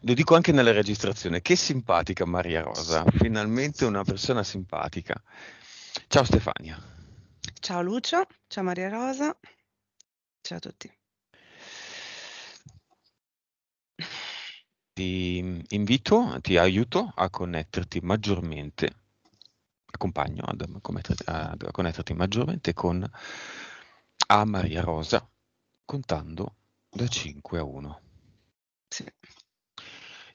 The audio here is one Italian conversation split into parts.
lo dico anche nella registrazione, che simpatica Maria Rosa, finalmente una persona simpatica. Ciao Stefania. Ciao Lucio, ciao Maria Rosa, ciao a tutti. Ti invito, ti aiuto a connetterti maggiormente, accompagno ad, a connetterti maggiormente con a Maria Rosa contando da 5 a 1. Sì.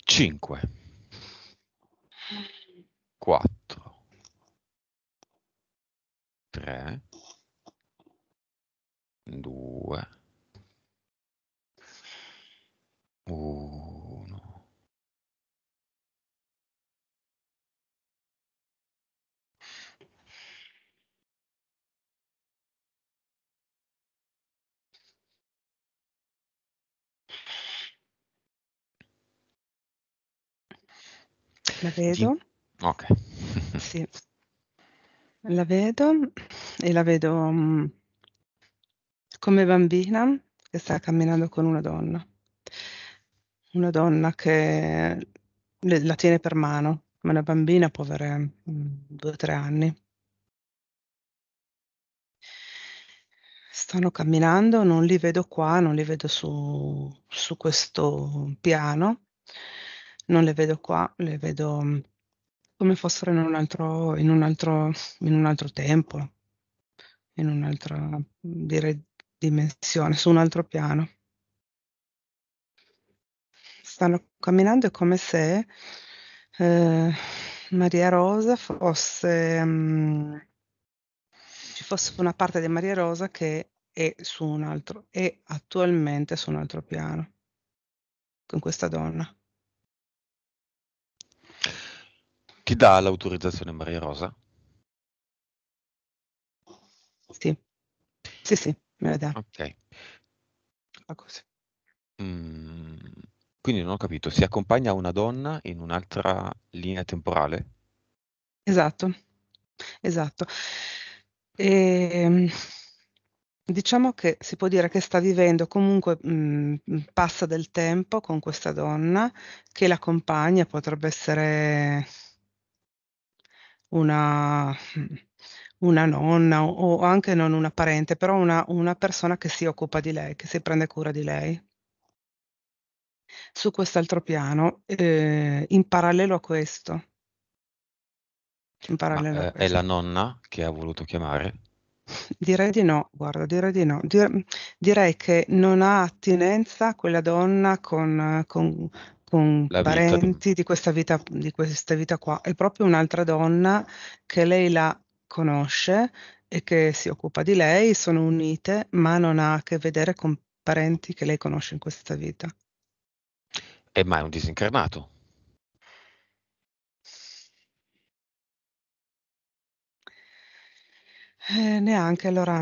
5, 4, 3, 2, 1. La vedo. Sì. Ok. sì. La vedo e la vedo um, come bambina che sta camminando con una donna. Una donna che le, la tiene per mano, ma una bambina può avere um, mm, due o tre anni. Stanno camminando, non li vedo qua, non li vedo su, su questo piano non le vedo qua, le vedo mm, come fossero in un altro, in un altro, in un altro tempo, in un'altra mm, dire, dimensione, su un altro piano. Stanno camminando come se eh, Maria Rosa fosse, mh, mm, ci fosse una parte di Maria Rosa che è su un altro, è attualmente su un altro piano, con questa donna. Chi dà l'autorizzazione Maria Rosa? Sì, sì, sì, me la dà. Ok. Ma così. Mm, quindi non ho capito, si accompagna una donna in un'altra linea temporale? Esatto, esatto. E, ehm, diciamo che si può dire che sta vivendo, comunque mh, mm, passa del tempo con questa donna che l'accompagna, potrebbe essere una, una nonna o, anche non una parente, però una, una persona che si occupa di lei, che si prende cura di lei su quest'altro piano, eh, in parallelo a questo. In parallelo Ma, a questo. Eh, è la nonna che ha voluto chiamare? Direi di no, guarda, direi di no. Dire, direi che non ha attinenza quella donna con, con, con la parenti di... questa vita, di questa vita qua, è proprio un'altra donna che lei la conosce e che si occupa di lei, sono unite, ma non ha a che vedere con parenti che lei conosce in questa vita. E mai un disincarnato. Eh, neanche allora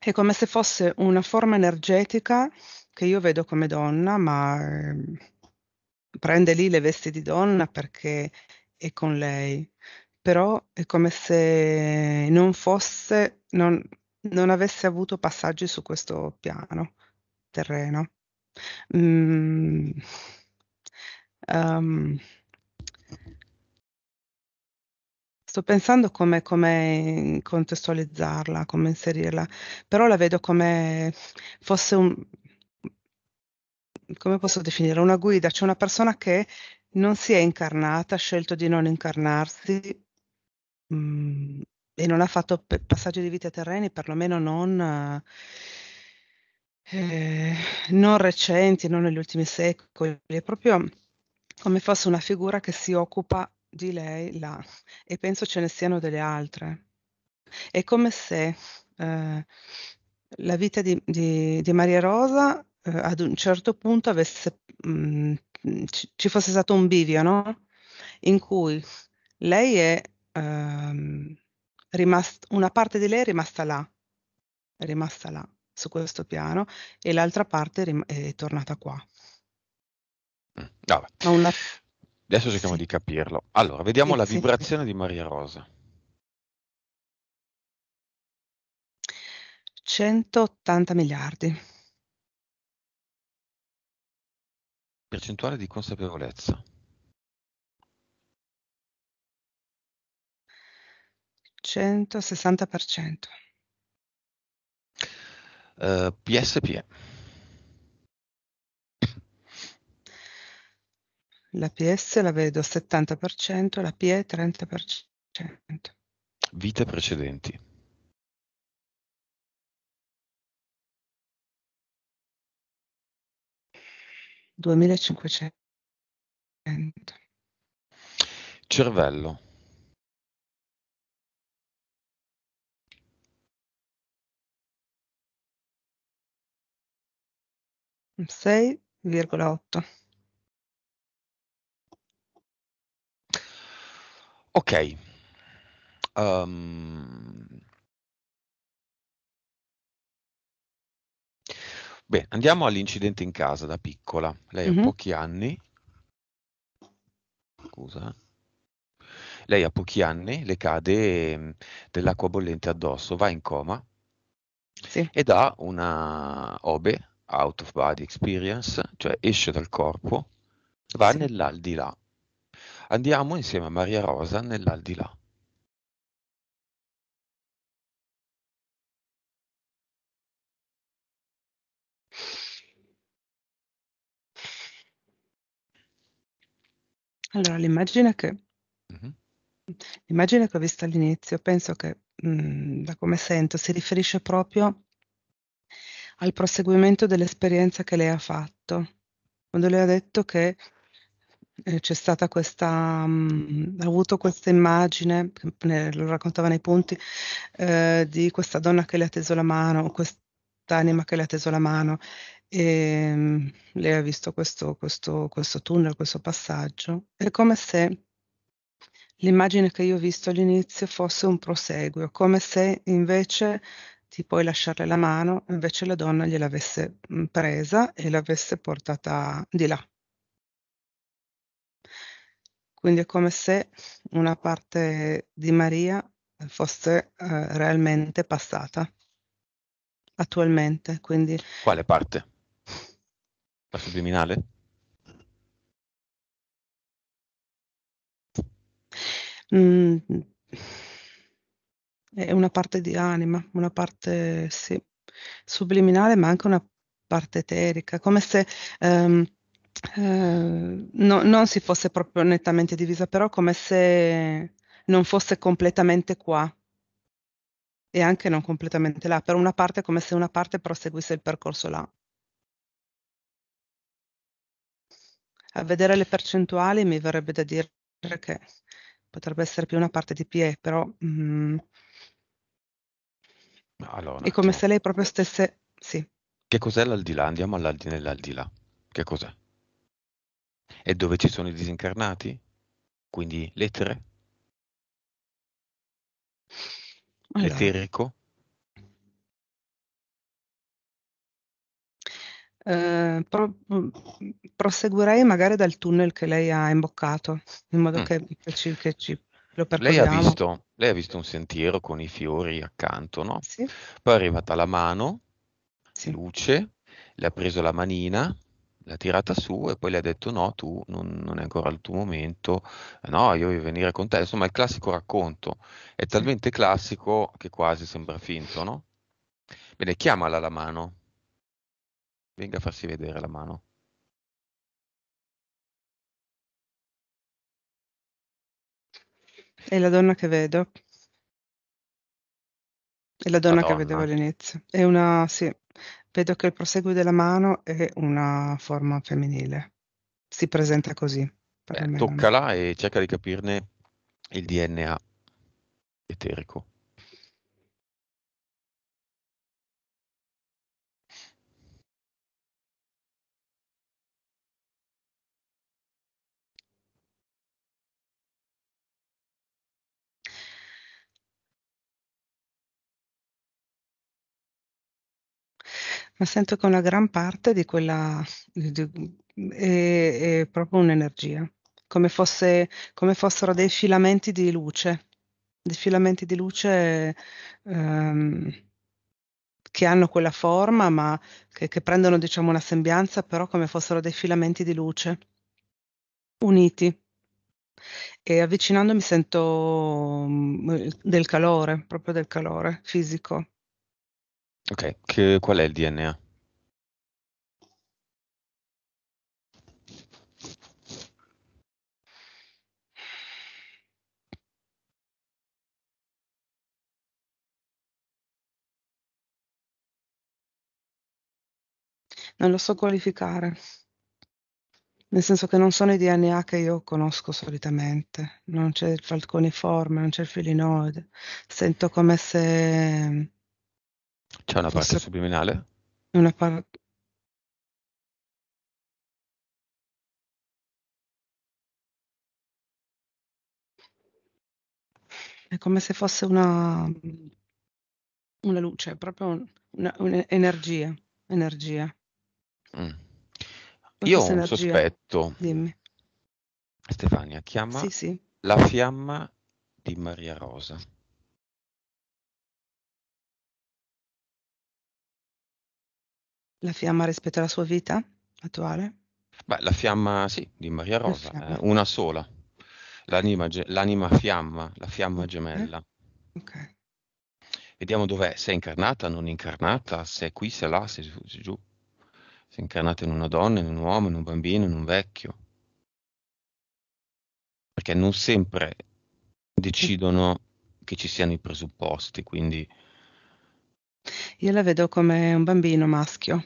è come se fosse una forma energetica che io vedo come donna, ma eh, prende lì le vesti di donna perché è con lei, però è come se non fosse, non, non avesse avuto passaggi su questo piano terreno. Mm, um, sto pensando come, come, contestualizzarla, come inserirla, però la vedo come fosse un, come posso definire, una guida, c'è cioè una persona che non si è incarnata, ha scelto di non incarnarsi mh, mm, e non ha fatto passaggi di vita terreni, perlomeno non, eh, non recenti, non negli ultimi secoli, è proprio come fosse una figura che si occupa di lei là e penso ce ne siano delle altre. È come se eh, la vita di, di, di Maria Rosa eh, ad un certo punto avesse, mh, mm, ci fosse stato un bivio, no? In cui lei è ehm, rimasta, una parte di lei è rimasta là, è rimasta là su questo piano e l'altra parte è, rim- è tornata qua. Mm, la- ah, Adesso cerchiamo sì. di capirlo. Allora, vediamo sì, la vibrazione sì, di Maria Rosa. 180 miliardi. Percentuale di consapevolezza. %160%. Uh, PSPE. La PS la vedo 70%, la PE 30%. Vite precedenti. 2500. Cervello. Sei virgola otto. Ok. Um, Beh, andiamo all'incidente in casa da piccola. Lei mm-hmm. ha mhm. pochi anni. Scusa. Lei ha pochi anni, le cade mm, dell'acqua bollente addosso, va in coma sì. ed ha una OBE, out of body experience, cioè esce dal corpo, va sì. nell'aldilà. Andiamo insieme a Maria Rosa nell'aldilà. Allora, l'immagine che Mh-mh. l'immagine che ho visto all'inizio penso che, mhmm, da come sento, si riferisce proprio al proseguimento dell'esperienza che lei ha fatto. Quando lei ha detto che, ehm, c'è stata questa mhmm, ha avuto questa immagine, che ne lo raccontava nei punti, ehm, di questa donna che le ha teso la mano, ques quest'anima che le ha teso la mano. E ehm, lei ha visto questo, questo, questo tunnel, questo passaggio. È come se l'immagine che io ho visto all'inizio fosse un proseguio, come se invece di poi lasciarle la mano, invece la donna gliel'avesse presa e l'avesse portata di là. Quindi è come se una parte di Maria fosse eh, realmente passata attualmente. Quindi... Quale parte? La subliminale? Mm, è una parte di anima, una parte sì, subliminale, ma anche una parte eterica, come se um, uh, no, non si fosse proprio nettamente divisa, però come se non fosse completamente qua, e anche non completamente là, per una parte come se una parte proseguisse il percorso là. A vedere le percentuali mi verrebbe da dire che potrebbe essere più una parte di PE, però mm, allora, è come se lei proprio stesse... Sì. Che cos'è l'aldilà? Andiamo nell'aldilà. Che cos'è? E dove ci sono i disincarnati? Quindi lettere? eterico. Eh, pro- mm, proseguirei magari dal tunnel che lei ha imboccato, in modo mm. che, che, ci, che ci lo percorriamo. Lei ha, visto, lei ha visto un sentiero con i fiori accanto, no? Sì. Poi è arrivata la mano, sì. luce, le ha preso la manina, l'ha tirata su e poi le ha detto no, tu non, non, è ancora il tuo momento, no, io voglio venire con te. Insomma, è il classico racconto è talmente classico che quasi sembra finto, no? Bene, chiamala la mano. Venga a farsi vedere la mano. È la donna che vedo. È la donna Madonna. che vedevo all'inizio. È una, sì, Vedo che il proseguo della mano è una forma femminile. Si presenta così. Beh, toccala e cerca di capirne il DNA eterico. ma sento che una gran parte di quella di, è, è, proprio un'energia, come, fosse, come fossero dei filamenti di luce, dei filamenti di luce ehm, che hanno quella forma, ma che, che prendono diciamo una sembianza, però come fossero dei filamenti di luce uniti e avvicinandomi sento mm, del calore, proprio del calore fisico, Ok, che, qual è il DNA? Non lo so qualificare, nel senso che non sono i DNA che io conosco solitamente, non c'è il falconiforme, non c'è il filinoide, sento come se c'è una parte subliminale? Una parte... È come se fosse una, una luce, proprio un'energia. energia. Mm. Io ho un energia. sospetto. Dimmi. Stefania, chiama sì, sì. la fiamma di Maria Rosa. La fiamma rispetto alla sua vita attuale? Beh, la fiamma, sì, di Maria Rosa, eh, una sola. L'anima, ge- l'anima, fiamma, la fiamma gemella. Eh? Ok. Vediamo dov'è, se è incarnata, non incarnata, se è qui, se è là, se è se è giù. Se è incarnata in una donna, in un uomo, in un bambino, in un vecchio. Perché non sempre decidono che ci siano i presupposti, quindi... Io la vedo come un bambino maschio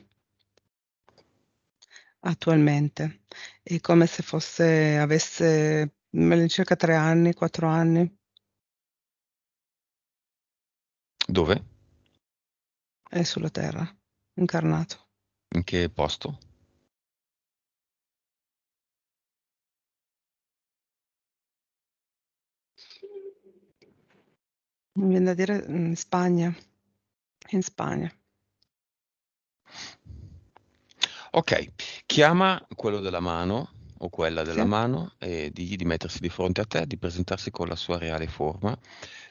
attualmente. È come se fosse, avesse circa tre anni, quattro anni. Dove? È sulla Terra, incarnato. In che posto? Mi viene da dire in mm, Spagna, in Spagna. Ok, chiama quello della mano o quella della Sì. mano e digli di mettersi di fronte a te, di presentarsi con la sua reale forma,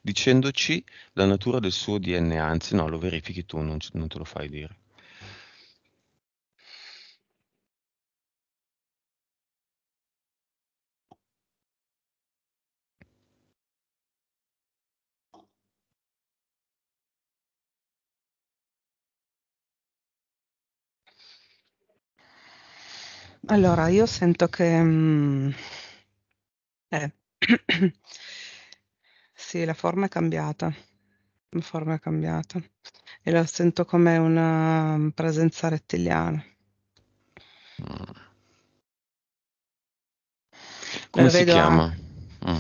dicendoci la natura del suo DNA, anzi no, lo verifichi tu, non non te lo fai dire. Allora, io sento che, mhmm, eh, sì, la forma è cambiata. La forma è cambiata e la sento come una mm, presenza rettiliana. Mm. Come La si vedo a chiama? Mm.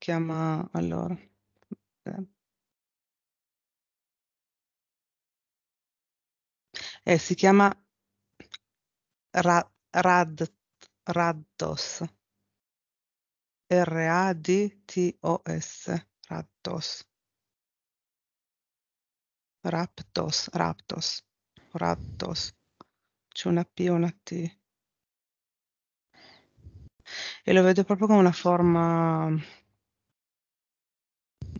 chiama allora. Eh, si chiama Ra- Rad, Raddos. R-A-D-T-O-S. Raddos. Raptos, Raptos, Raddos. C'è una P e una T. E lo vedo proprio come una forma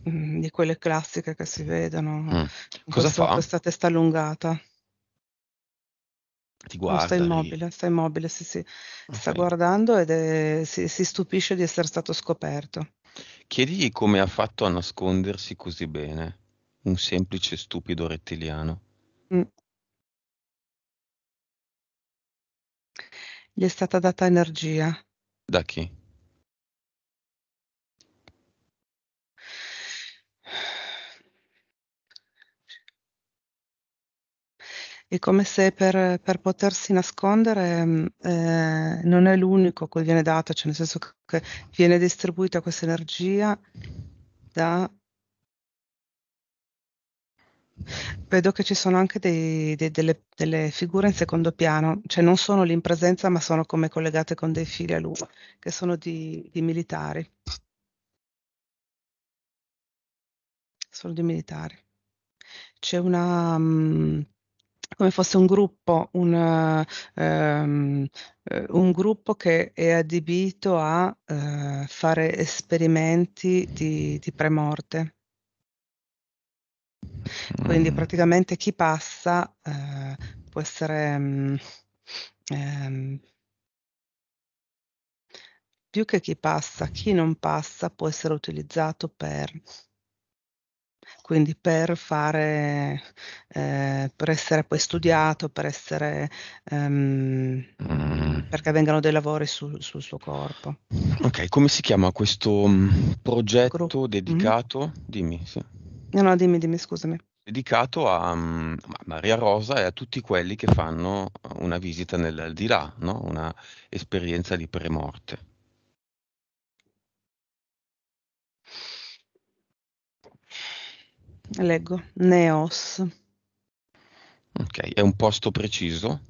Mm, di quelle classiche che si vedono. Mm. Cosa questo, fa? Questa testa allungata. Ti guarda. sta immobile, sta immobile, sì, sì. Okay. Sta guardando ed è, si, si, stupisce di essere stato scoperto. Chiedigli come ha fatto a nascondersi così bene. Un semplice stupido rettiliano. Mm. Gli è stata data energia. Da chi? È come se per, per potersi nascondere mm, eh, non è l'unico che viene dato, cioè nel senso che viene distribuita questa energia da... Vedo che ci sono anche dei, dei, delle, delle, figure in secondo piano, cioè non sono lì in presenza ma sono come collegate con dei fili a lui, che sono di, di militari. Sono di militari. C'è una... Mh, mm, come fosse un gruppo, una, um, ehm, eh, un gruppo che è adibito a uh, fare esperimenti di, di premorte. Quindi mm. praticamente chi passa uh, può essere um, um, più che chi passa, chi non passa può essere utilizzato per quindi per fare, eh, per essere poi studiato, per essere, um, mm. perché vengano dei lavori su, sul suo corpo. Ok, come si chiama questo mm, progetto Gru- mm. dedicato? Mm. Dimmi. Sì. No, no, dimmi, dimmi, scusami dedicato a um, Maria Rosa e a tutti quelli che fanno una visita nell'aldilà, no? una esperienza di premorte. leggo Neos. Ok, è un posto preciso?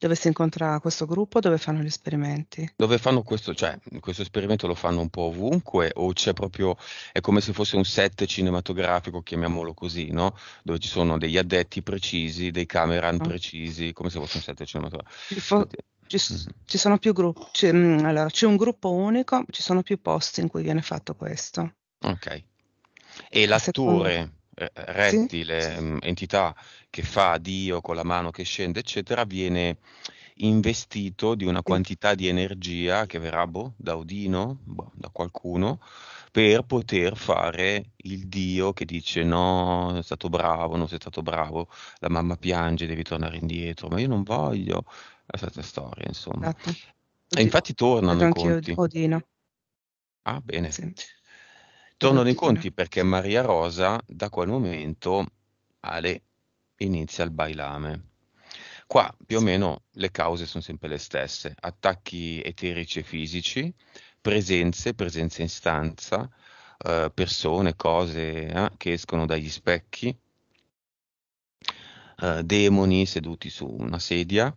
Dove si incontra questo gruppo, dove fanno gli esperimenti? Dove fanno questo, cioè, questo esperimento lo fanno un po' ovunque o c'è proprio, è come se fosse un set cinematografico, chiamiamolo così, no? Dove ci sono degli addetti precisi, dei cameraman oh. Ah. precisi, come se fosse un set cinematografico. Fo- ci, mm-hmm. ci sono più gruppi, c'è, mm, allora, c'è un gruppo unico, ci sono più posti in cui viene fatto questo. Ok. E l'attore eh, rettile, sì? mh, mm, entità che fa Dio con la mano che scende, eccetera, viene investito di una quantità di energia che verrà boh, da Odino, boh, da qualcuno, per poter fare il Dio che dice no, sei stato bravo, non sei stato bravo, la mamma piange, devi tornare indietro, ma io non voglio, la solita storia, insomma. Esatto. E infatti tornano i conti. Odino. Ah, bene. Sì. Tornano Odino. i conti perché Maria Rosa da quel momento Ale inizia il bailame. Qua più o meno le cause sono sempre le stesse, attacchi eterici e fisici, presenze, presenze in stanza, eh, persone, cose eh, che escono dagli specchi, eh, demoni seduti su una sedia,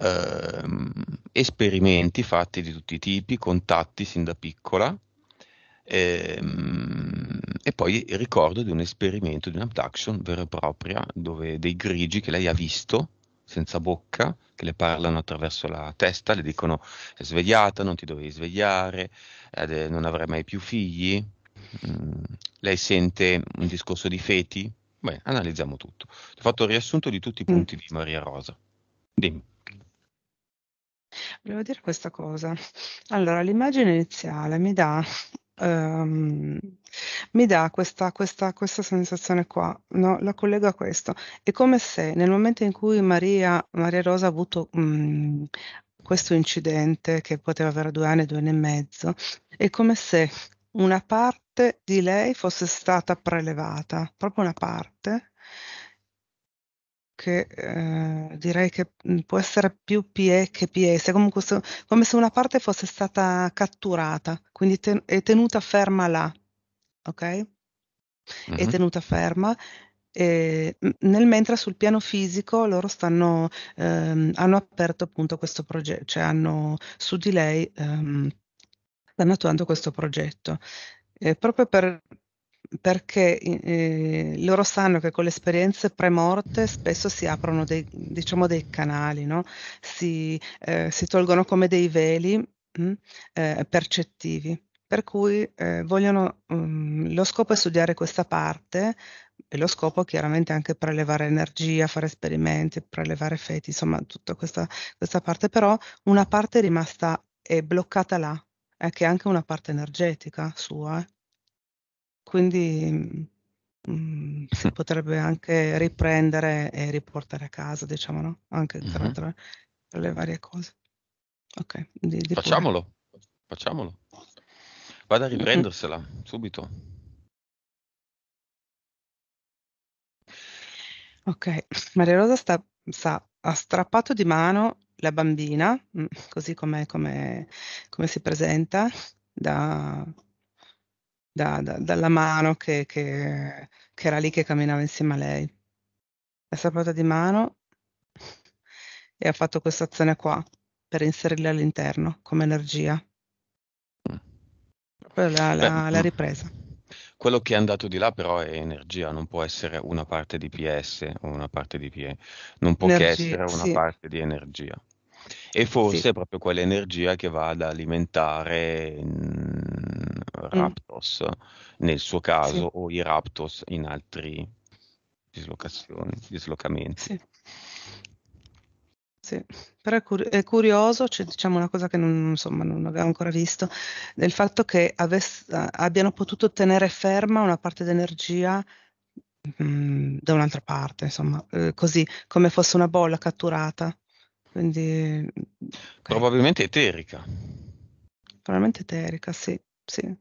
eh, esperimenti fatti di tutti i tipi, contatti sin da piccola ehm, e poi il ricordo di un esperimento, di un'abduction vera e propria, dove dei grigi che lei ha visto senza bocca, che le parlano attraverso la testa, le dicono è svegliata, non ti dovevi svegliare, eh, non avrai mai più figli, mm, lei sente un discorso di feti, Beh, analizziamo tutto. Ho fatto il riassunto di tutti i mm. punti mm. di Maria Rosa. Dimmi. Volevo dire questa cosa. Allora, l'immagine iniziale mi dà, ehm, mi dà questa, questa, questa sensazione qua, no? la collego a questo. È come se nel momento in cui Maria, Maria Rosa ha avuto mh, mm, questo incidente, che poteva avere due anni, due anni e mezzo, è come se una parte di lei fosse stata prelevata, proprio una parte, che eh, direi che mm, può essere più PE che PS, comunque so, come se una parte fosse stata catturata, quindi ten- è tenuta ferma là, ok? Uh-huh. È tenuta ferma. E, mm, nel mentre sul piano fisico loro stanno, ehm, hanno aperto appunto questo progetto, cioè hanno su di lei, ehm, stanno attuando questo progetto. Eh, proprio per, perché eh, loro sanno che con le esperienze pre-morte spesso si aprono dei, diciamo dei canali, no? si, eh, si, tolgono come dei veli mh, mm, eh, percettivi. Per cui eh, vogliono, um, lo scopo è studiare questa parte e lo scopo chiaramente è anche prelevare energia, fare esperimenti, prelevare feti, insomma tutta questa, questa parte, però una parte è rimasta è bloccata là, eh, che è anche una parte energetica sua. Eh quindi mh, mm, si potrebbe anche riprendere e riportare a casa, diciamo, no? Anche tra, tra, tra le varie cose. Ok, di, di facciamolo, pure. facciamolo. Vada a riprendersela subito. Ok, Maria Rosa sta, sta, ha strappato di mano la bambina, mm, così come, come, come si presenta da, da, da, dalla mano che, che, che era lì che camminava insieme a lei. L'ha salvata di mano e ha fatto questa azione qua per inserirla all'interno come energia. Mm. Proprio la, la, la, mm. ripresa. Quello che è andato di là però è energia, non può essere una parte di PS o una parte di PE, non può energia, che essere una sì. parte di energia. E forse sì. è proprio quell'energia che va ad alimentare mh, Raptos mm. mm. nel suo caso sì. o i Raptos in altri dislocazioni, dislocamenti. Sì. Sì. Però è, cur- è curioso, cioè, diciamo una cosa che non, insomma, non avevo ancora visto, del fatto che avess- abbiano potuto tenere ferma una parte d'energia mh, mm, da un'altra parte, insomma, eh, così come fosse una bolla catturata quindi... Probabilmente eterica. Probabilmente eterica, sì, sì.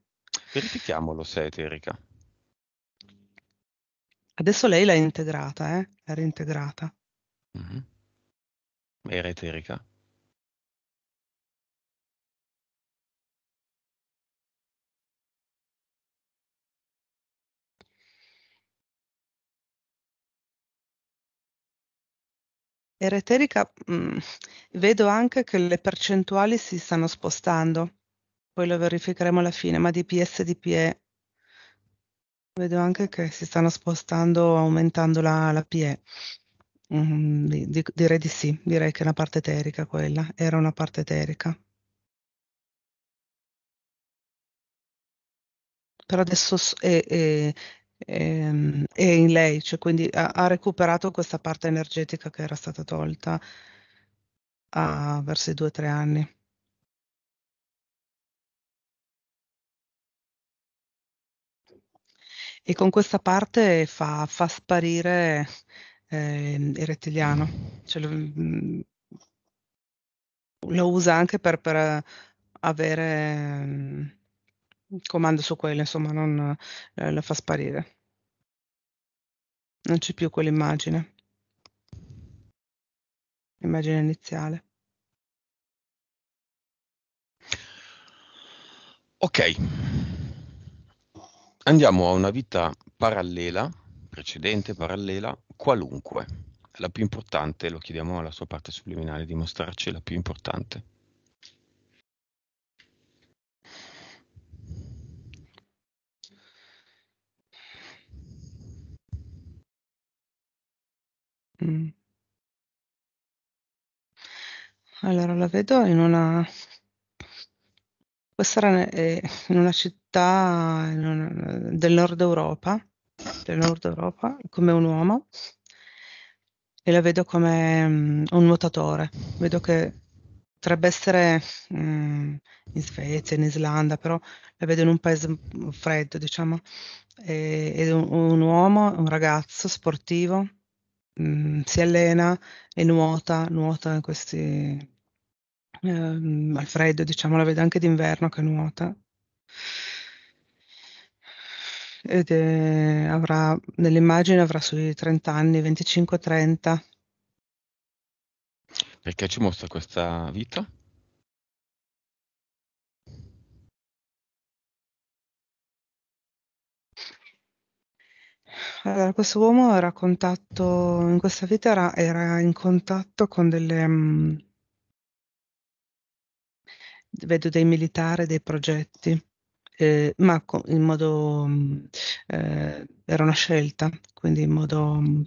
Verifichiamolo se è eterica. Adesso lei l'ha integrata, eh? L'ha reintegrata. Mm-hmm. Era eterica? Ereterica, mh, mm, vedo anche che le percentuali si stanno spostando, poi lo verificheremo alla fine, ma di PS e DPE vedo anche che si stanno spostando, aumentando la, la PE. Mm, mm-hmm, di, direi di sì, direi che è una parte eterica quella, era una parte eterica. Però adesso è, è, Ehm, e, in lei, cioè quindi ha, ha, recuperato questa parte energetica che era stata tolta a verso i due o tre anni. E con questa parte fa, fa sparire eh, il rettiliano, cioè, lo, mm, lo, usa anche per, per avere mm, comando su quello, insomma, non eh, la fa sparire. Non c'è più quell'immagine. L'immagine iniziale. Ok. Andiamo a una vita parallela, precedente, parallela, qualunque. La più importante, lo chiediamo alla sua parte subliminale di mostrarci la più importante. Mm. Allora la vedo in una questa era eh, in una città in un del nord Europa del nord Europa, come un uomo e la vedo come, mm, un nuotatore. Vedo che potrebbe essere, mhmm, in Svezia, in Islanda, però la vedo in un paese, freddo diciamo. è un un uomo, un ragazzo sportivo mh, mm, si allena e nuota, nuota in questi, ehm, al freddo, diciamo, la vedo anche d'inverno che nuota. Ed è, avrà, nell'immagine avrà sui 30 anni, 25-30. Perché ci mostra questa vita? Allora, questo uomo era a contatto, in questa vita era, era in contatto con delle, mh, mm, vedo dei militari, dei progetti, eh, ma co- in modo, mh, mm, eh, era una scelta, quindi in modo, mh,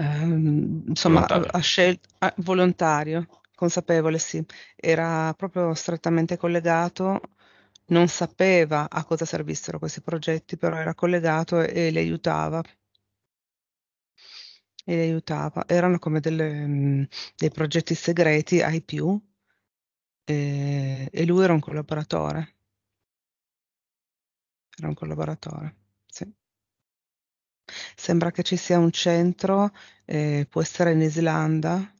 mm, ehm, insomma, a, a scel- a- volontario, consapevole, sì, era proprio strettamente collegato non sapeva a cosa servissero questi progetti, però era collegato e, le aiutava. E le aiutava. Erano come delle, mm, dei progetti segreti ai più e, e lui era un collaboratore. Era un collaboratore, sì. Sembra che ci sia un centro, eh, può essere in Islanda,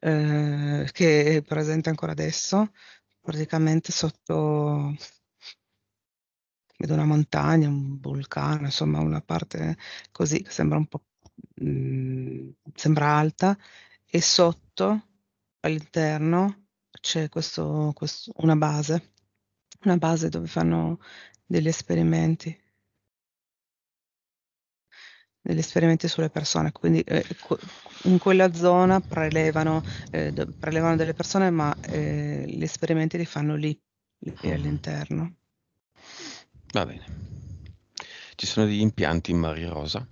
eh, che è presente ancora adesso, praticamente sotto vedo una montagna, un vulcano, insomma una parte così che sembra un po' mh, mm, sembra alta e sotto all'interno c'è questo, questo, una base, una base dove fanno degli esperimenti degli esperimenti sulle persone, quindi eh, in quella zona prelevano, eh, prelevano delle persone, ma eh, gli esperimenti li fanno lì, lì mm. all'interno. Va bene. Ci sono degli impianti in Maria Rosa?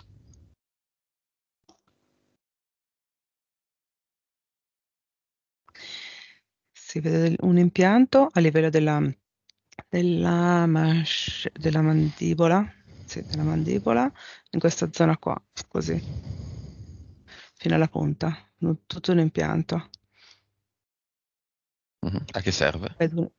Si vede un impianto a livello della, della, mas- della mandibola sì, della mandibola, in questa zona qua, così, fino alla punta, tutto l'impianto. Uh-huh. Mhm. A che serve? E,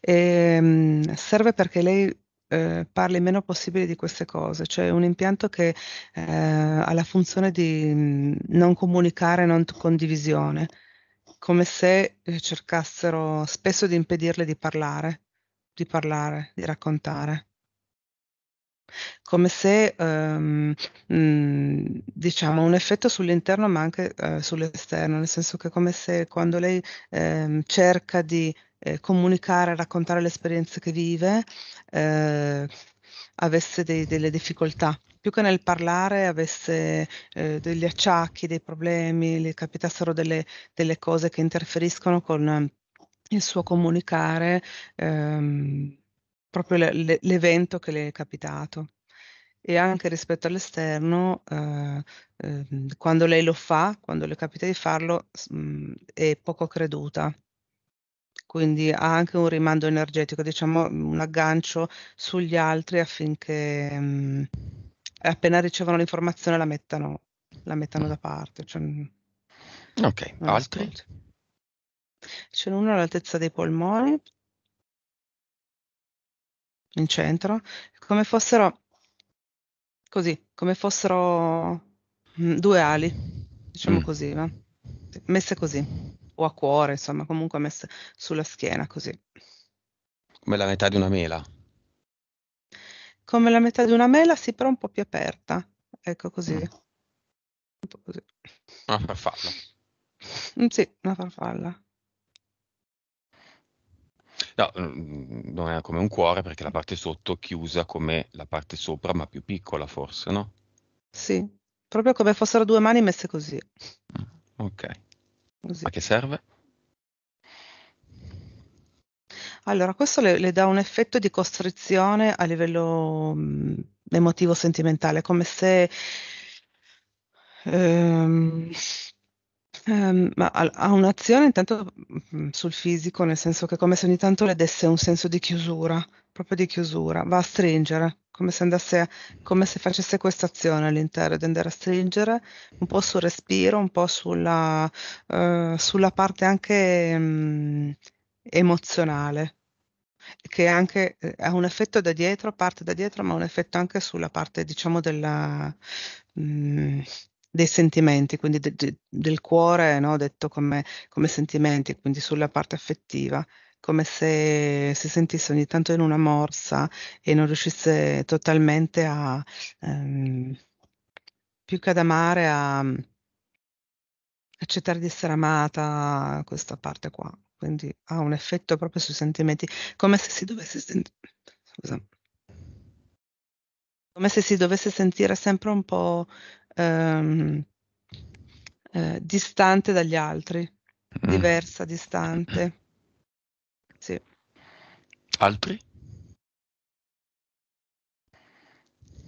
ehm, serve perché lei eh, parli meno possibile di queste cose, cioè un impianto che eh, ha la funzione di mh, mm, non comunicare, non condivisione come se eh, cercassero spesso di impedirle di parlare, di parlare, di raccontare. Come se, um, ehm, mh, mm, diciamo, un effetto sull'interno ma anche uh, sull'esterno, nel senso che come se quando lei um, cerca di eh, comunicare, raccontare le esperienze che vive, eh, avesse dei, delle difficoltà più che nel parlare avesse eh, degli acciacchi, dei problemi, le capitassero delle, delle cose che interferiscono con ehm, il suo comunicare ehm, proprio le, le, l'evento che le è capitato. E anche rispetto all'esterno, eh, eh, quando lei lo fa, quando le capita di farlo, mh, mm, è poco creduta quindi ha anche un rimando energetico, diciamo un aggancio sugli altri affinché mh, mm, appena ricevono l'informazione la mettano, la mettano da parte. Cioè, mm. ok, altri? Ascolti. C'è uno all'altezza dei polmoni, in centro, come fossero così, come fossero mm, due ali, diciamo mm. così, va? messe così, o a cuore, insomma, comunque messe sulla schiena così. Come la metà di una mela come la metà di una mela, sì, però un po' più aperta. Ecco così. Mm. Un po' così. Una farfalla. Mm, sì, una farfalla. No, mm, non è come un cuore perché la parte sotto è chiusa come la parte sopra, ma più piccola forse, no? Sì, proprio come fossero due mani messe così. Ok. Così. A che serve? Allora, questo le, le dà un effetto di costrizione a livello mh, mm, emotivo sentimentale, come se ehm, ehm, ha, ha un'azione intanto mh, mm, sul fisico, nel senso che come se ogni tanto le desse un senso di chiusura, proprio di chiusura, va a stringere, come se, andasse a, come se facesse questa azione all'interno, di andare a stringere un po' sul respiro, un po' sulla, eh, sulla parte anche mh, mm, emozionale che anche, eh, ha un effetto da dietro, parte da dietro, ma un effetto anche sulla parte, diciamo, della, mh, mm, dei sentimenti, quindi de, de, del cuore, no? detto come, come sentimenti, quindi sulla parte affettiva come se si sentisse ogni tanto in una morsa e non riuscisse totalmente a, ehm, più che ad amare, a mm, accettare di essere amata, questa parte qua quindi ha un effetto proprio sui sentimenti, come se si dovesse sentire... Mm. Come se si dovesse sentire sempre un po' ehm, eh, distante dagli altri, mm. diversa, distante. Sì. Altri?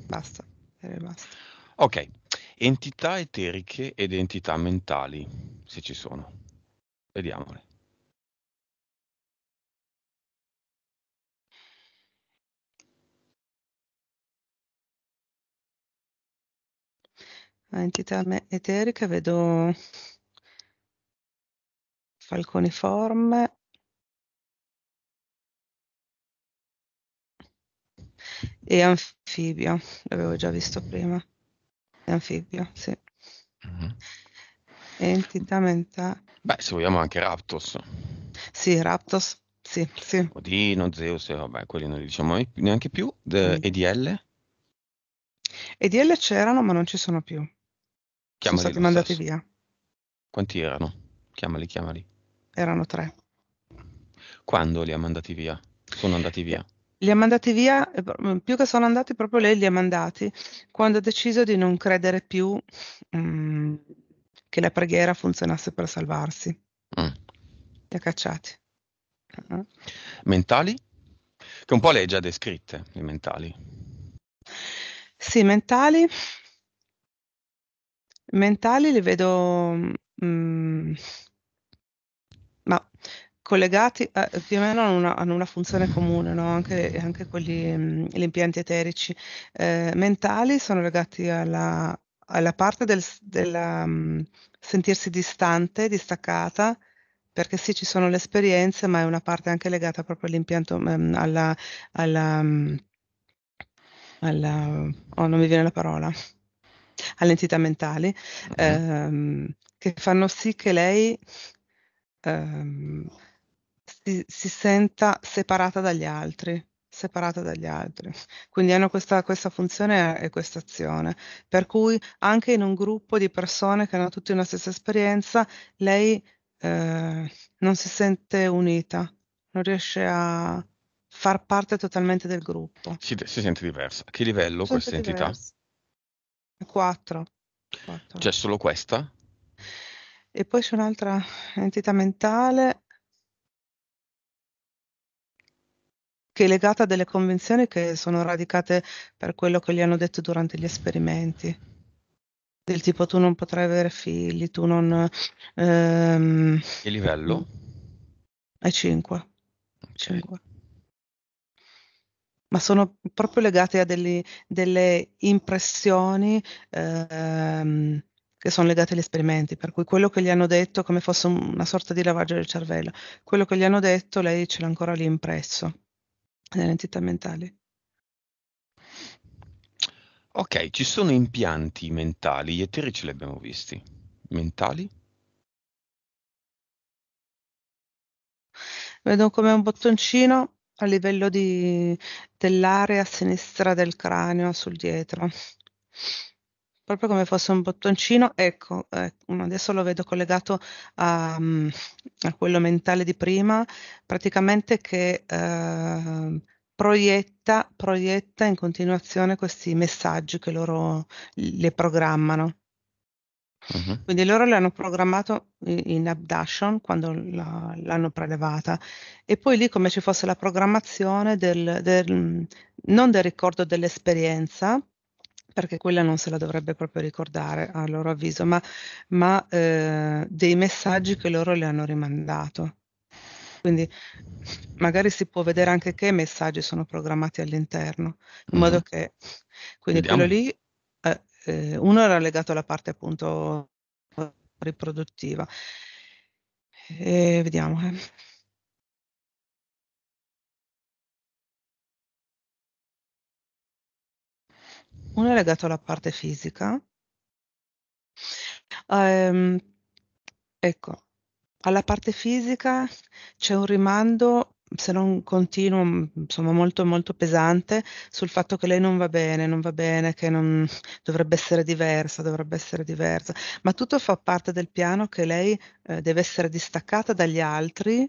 Basta, basta. Ok, entità eteriche ed entità mentali, se ci sono. Vediamole. Entità eteriche vedo falconiforme. E anfibio, l'avevo già visto prima. E anfibio, sì. Uh-huh. Entità mentale. Beh, se vogliamo anche Raptos. Sì, Raptos, sì, sì. Odino, Zeus, vabbè, quelli non li diciamo neanche più. De- mm. EDL? EDL c'erano, ma non ci sono più chiamali Sono stati mandati stesso. via. Quanti erano? Chiamali, chiamali. Erano tre. Quando li ha mandati via? Sono andati via? Eh, li ha mandati via, eh, mm, più che sono andati, proprio lei li ha mandati quando ha deciso di non credere più mh, mm, che la preghiera funzionasse per salvarsi. Mm. Li ha cacciati. Uh-huh. Mentali? Che un po' le hai già descritte, i mentali. Sì, mentali mentali li vedo mh, mm, ma collegati a, eh, più o meno hanno una, hanno una funzione comune, no? anche, anche quelli, mh, mm, gli impianti eterici eh, mentali sono legati alla, alla parte del della, mh, mm, sentirsi distante, distaccata, perché sì ci sono le esperienze, ma è una parte anche legata proprio all'impianto, mh, alla, alla, alla oh, non mi viene la parola all'entità mentale, mentali, okay. ehm, che fanno sì che lei ehm, si, si, senta separata dagli altri, separata dagli altri. Quindi hanno questa, questa funzione e questa azione. Per cui anche in un gruppo di persone che hanno tutti una stessa esperienza, lei eh, non si sente unita, non riesce a far parte totalmente del gruppo. Si, si sente diversa. A che livello questa entità? Diversa. 4. C'è solo questa? E poi c'è un'altra entità mentale che è legata a delle convinzioni che sono radicate per quello che gli hanno detto durante gli esperimenti. Del tipo tu non potrai avere figli, tu non... Ehm... Che livello? È 5. Okay. 5 ma sono proprio legate a delle, delle impressioni ehm, che sono legate agli esperimenti, per cui quello che gli hanno detto, come fosse una sorta di lavaggio del cervello, quello che gli hanno detto lei ce l'ha ancora lì impresso nelle entità mentali. Ok, ci sono impianti mentali, gli eterici li abbiamo visti. Mentali? Vedo come un bottoncino a livello di, dell'area sinistra del cranio sul dietro proprio come fosse un bottoncino ecco eh, adesso lo vedo collegato a, mm, a, quello mentale di prima praticamente che eh, proietta, proietta in continuazione questi messaggi che loro le programmano Uh-huh. Quindi loro l'hanno programmato in abduction quando la, l'hanno prelevata e poi lì come ci fosse la programmazione del, del, non del ricordo dell'esperienza, perché quella non se la dovrebbe proprio ricordare a loro avviso, ma, ma eh, dei messaggi che loro le hanno rimandato. Quindi magari si può vedere anche che messaggi sono programmati all'interno, in modo che... Quindi Vediamo. quello lì eh, eh, uno era legato alla parte appunto riproduttiva. E vediamo. Eh. Uno è legato alla parte fisica. Um, ecco, alla parte fisica c'è un rimando se non continuo, insomma molto molto pesante sul fatto che lei non va bene, non va bene, che non, dovrebbe essere diversa, dovrebbe essere diversa, ma tutto fa parte del piano che lei eh, deve essere distaccata dagli altri,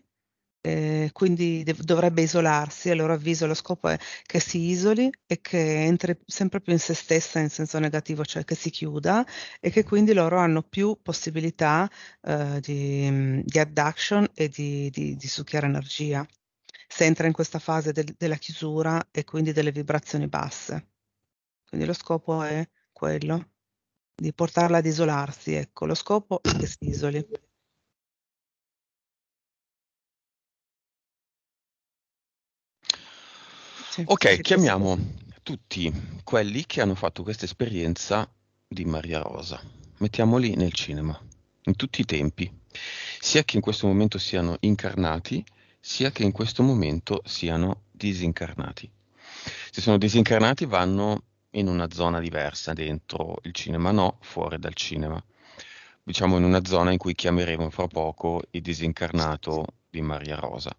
eh, quindi de- dovrebbe isolarsi, a loro avviso lo scopo è che si isoli e che entri sempre più in se stessa in senso negativo, cioè che si chiuda e che quindi loro hanno più possibilità eh, di, mm, di adduction e di, di, di succhiare energia se entra in questa fase del, della chiusura e quindi delle vibrazioni basse. Quindi lo scopo è quello di portarla ad isolarsi, ecco, lo scopo è che si isoli. Sì, ok, chiamiamo tutti quelli che hanno fatto questa esperienza di Maria Rosa. Mettiamoli nel cinema, in tutti i tempi, sia che in questo momento siano incarnati, sia che in questo momento siano disincarnati. Se sono disincarnati vanno in una zona diversa, dentro il cinema no, fuori dal cinema. Diciamo in una zona in cui chiameremo fra poco il disincarnato di Maria Rosa.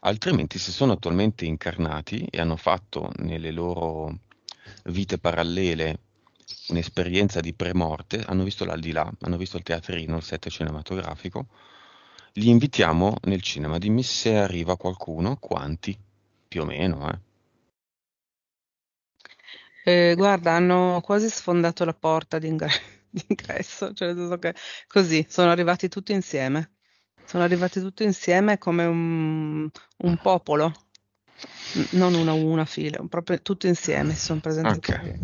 Altrimenti se sono attualmente incarnati e hanno fatto nelle loro vite parallele un'esperienza di premorte, hanno visto l'aldilà, hanno visto il teatrino, il set cinematografico, li invitiamo nel cinema. Dimmi se arriva qualcuno, quanti, più o meno. Eh. Eh, guarda, hanno quasi sfondato la porta d'ingresso, cioè nel senso che così sono arrivati tutti insieme. Sono arrivati tutti insieme come un, un popolo, non una una fila, proprio tutti insieme si sono presentati. Okay.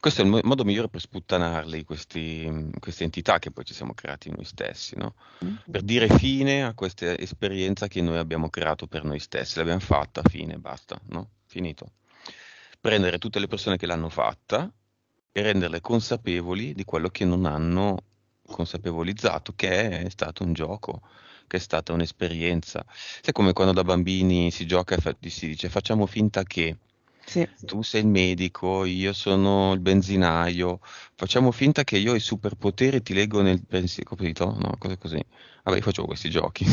Questo è il modo migliore per sputtanarli, questi, queste entità che poi ci siamo creati noi stessi, no? Mm. per dire fine a questa esperienza che noi abbiamo creato per noi stessi, l'abbiamo fatta, fine, basta, no? finito. Prendere tutte le persone che l'hanno fatta e renderle consapevoli di quello che non hanno consapevolizzato, che è stato un gioco che è stata un'esperienza. È come quando da bambini si gioca e si dice facciamo finta che sì. Tu sei il medico, io sono il benzinaio. Facciamo finta che io ho i superpoteri, e ti leggo nel pensiero, capito? No, cose così. Vabbè, facevo questi giochi.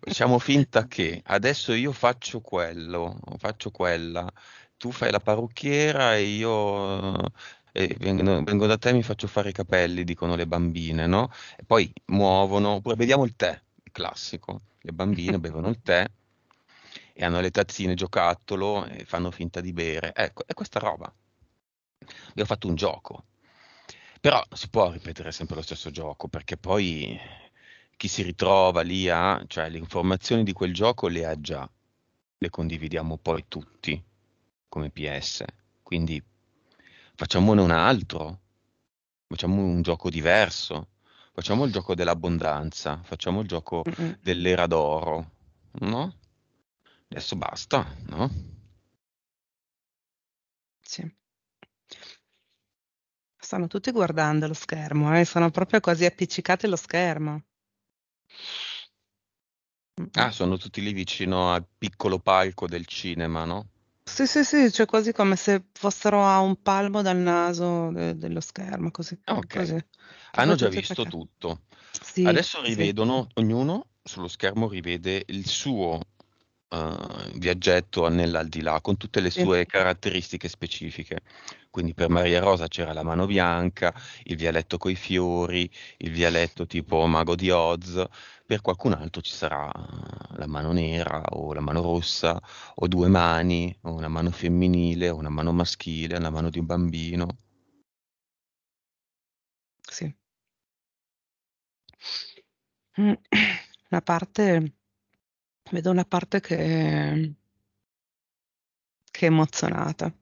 Facciamo finta che adesso io faccio quello, faccio quella, tu fai la parrucchiera e io eh, eh vengo, vengo, da te e mi faccio fare i capelli, dicono le bambine, no? E poi muovono, oppure vediamo il tè, il classico, le bambine bevono il tè, e hanno le tazzine giocattolo e fanno finta di bere. Ecco, è questa roba. ho fatto un gioco. Però si può ripetere sempre lo stesso gioco, perché poi chi si ritrova lì ha, cioè le informazioni di quel gioco le ha già, le condividiamo poi tutti come PS. Quindi facciamone un altro, facciamo un gioco diverso, facciamo il gioco dell'abbondanza, facciamo il gioco dell'era d'oro, no? Adesso basta, no? Sì. Stanno tutti guardando lo schermo, eh, sono proprio quasi appiccicati allo schermo. Ah, sono tutti lì vicino al piccolo palco del cinema, no? Sì, sì, sì, cioè quasi come se fossero a un palmo dal naso de- dello schermo, così. Ok. Così. Hanno già visto perché... tutto. Sì, Adesso rivedono, sì. ognuno sullo schermo rivede il suo uh, viaggetto nell'aldilà con tutte le sue caratteristiche specifiche. Quindi per Maria Rosa c'era la mano bianca, il vialetto coi fiori, il vialetto tipo mago di Oz, per qualcun altro ci sarà la mano nera o la mano rossa o due mani o una mano femminile o una mano maschile, una mano di un bambino. Sì. Mm, la parte vedo una parte che, che è emozionata,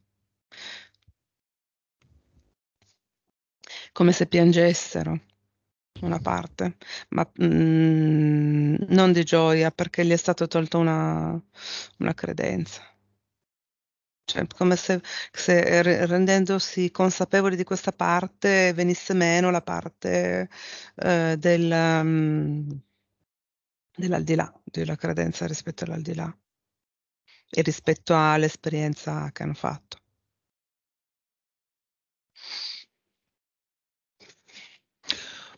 come se piangessero una parte, ma mm, non di gioia perché gli è stata tolta una, una credenza. Cioè, come se, se, rendendosi consapevoli di questa parte venisse meno la parte eh, del, um, dell'aldilà, della credenza rispetto all'aldilà e rispetto all'esperienza che hanno fatto.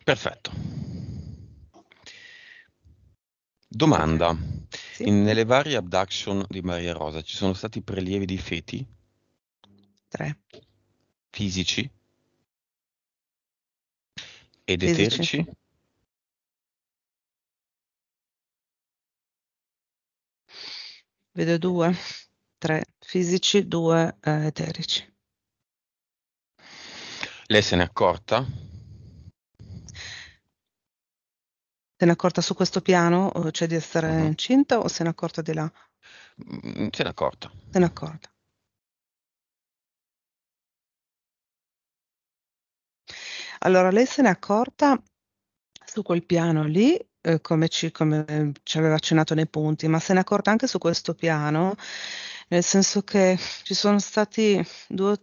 Perfetto. Domanda. Sì. In, nelle varie abduction di Maria Rosa ci sono stati prelievi di feti? Tre. Fisici? Ed Fisici. eterici? vedo due, tre fisici, due eh, eterici. Lei se n'è accorta? Se n'è accorta su questo piano, eh, cioè di essere uh-huh. incinta, o se n'è accorta di là? Mm, se n'è accorta. Se n'è accorta. Allora, lei se n'è accorta su quel piano lì eh, come, ci, come ci aveva accennato nei punti, ma se ne è accorta anche su questo piano, nel senso che ci sono stati due,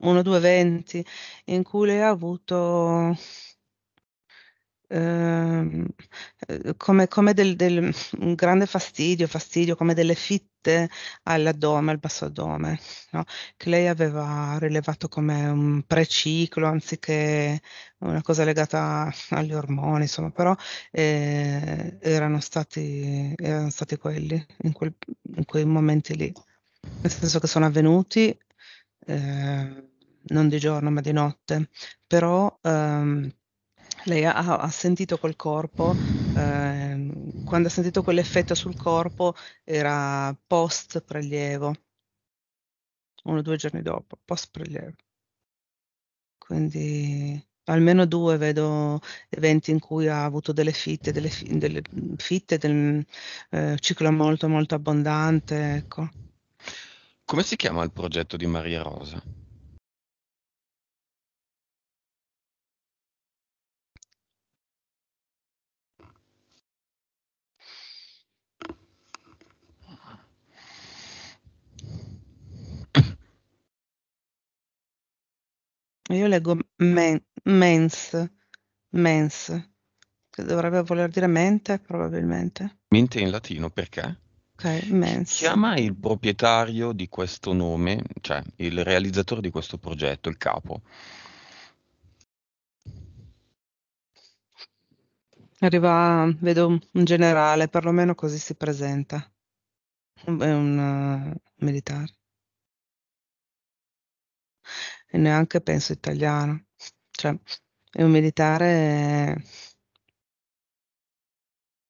uno o due eventi in cui lei ha avuto Ehm, eh, come, come del, del, un grande fastidio, fastidio come delle fitte all'addome, al basso addome, no? che lei aveva rilevato come un preciclo anziché una cosa legata agli ormoni, insomma, però eh, erano, stati, erano stati quelli in, quel, in quei momenti lì, nel senso che sono avvenuti. Eh, non di giorno ma di notte, però ehm, lei ha, ha, sentito quel corpo, eh, quando ha sentito quell'effetto sul corpo era post prelievo, uno o due giorni dopo, post prelievo. Quindi almeno due vedo eventi in cui ha avuto delle fitte, delle, delle fitte, del eh, ciclo molto molto abbondante, ecco. Come si chiama il progetto di Maria Rosa? Io leggo men mens, mens, che dovrebbe voler dire mente probabilmente. Mente in latino perché? Ok, mens. Chiama il proprietario di questo nome, cioè il realizzatore di questo progetto, il capo. Arriva, vedo un generale, perlomeno così si presenta. È un uh, militare e neanche penso italiano. Cioè, è un militare...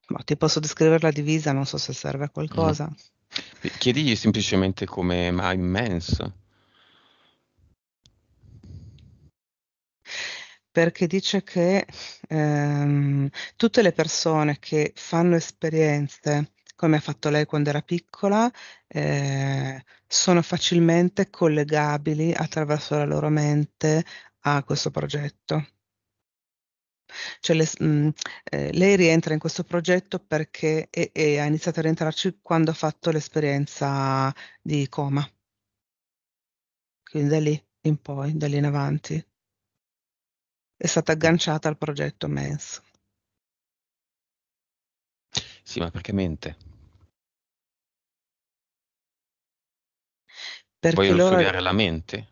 Ma ti posso descrivere la divisa, non so se serve a qualcosa. Mm. Eh, chiedigli semplicemente come ma immenso. Perché dice che ehm, tutte le persone che fanno esperienze come ha fatto lei quando era piccola, eh, sono facilmente collegabili attraverso la loro mente a questo progetto. Cioè le, mh, mm, eh, lei rientra in questo progetto perché e, e ha iniziato a rientrarci quando ha fatto l'esperienza di coma. Quindi da lì in poi, da lì in avanti, è stata agganciata al progetto MENS. Sì, ma perché mente? Perché Vogliono loro... studiare la mente?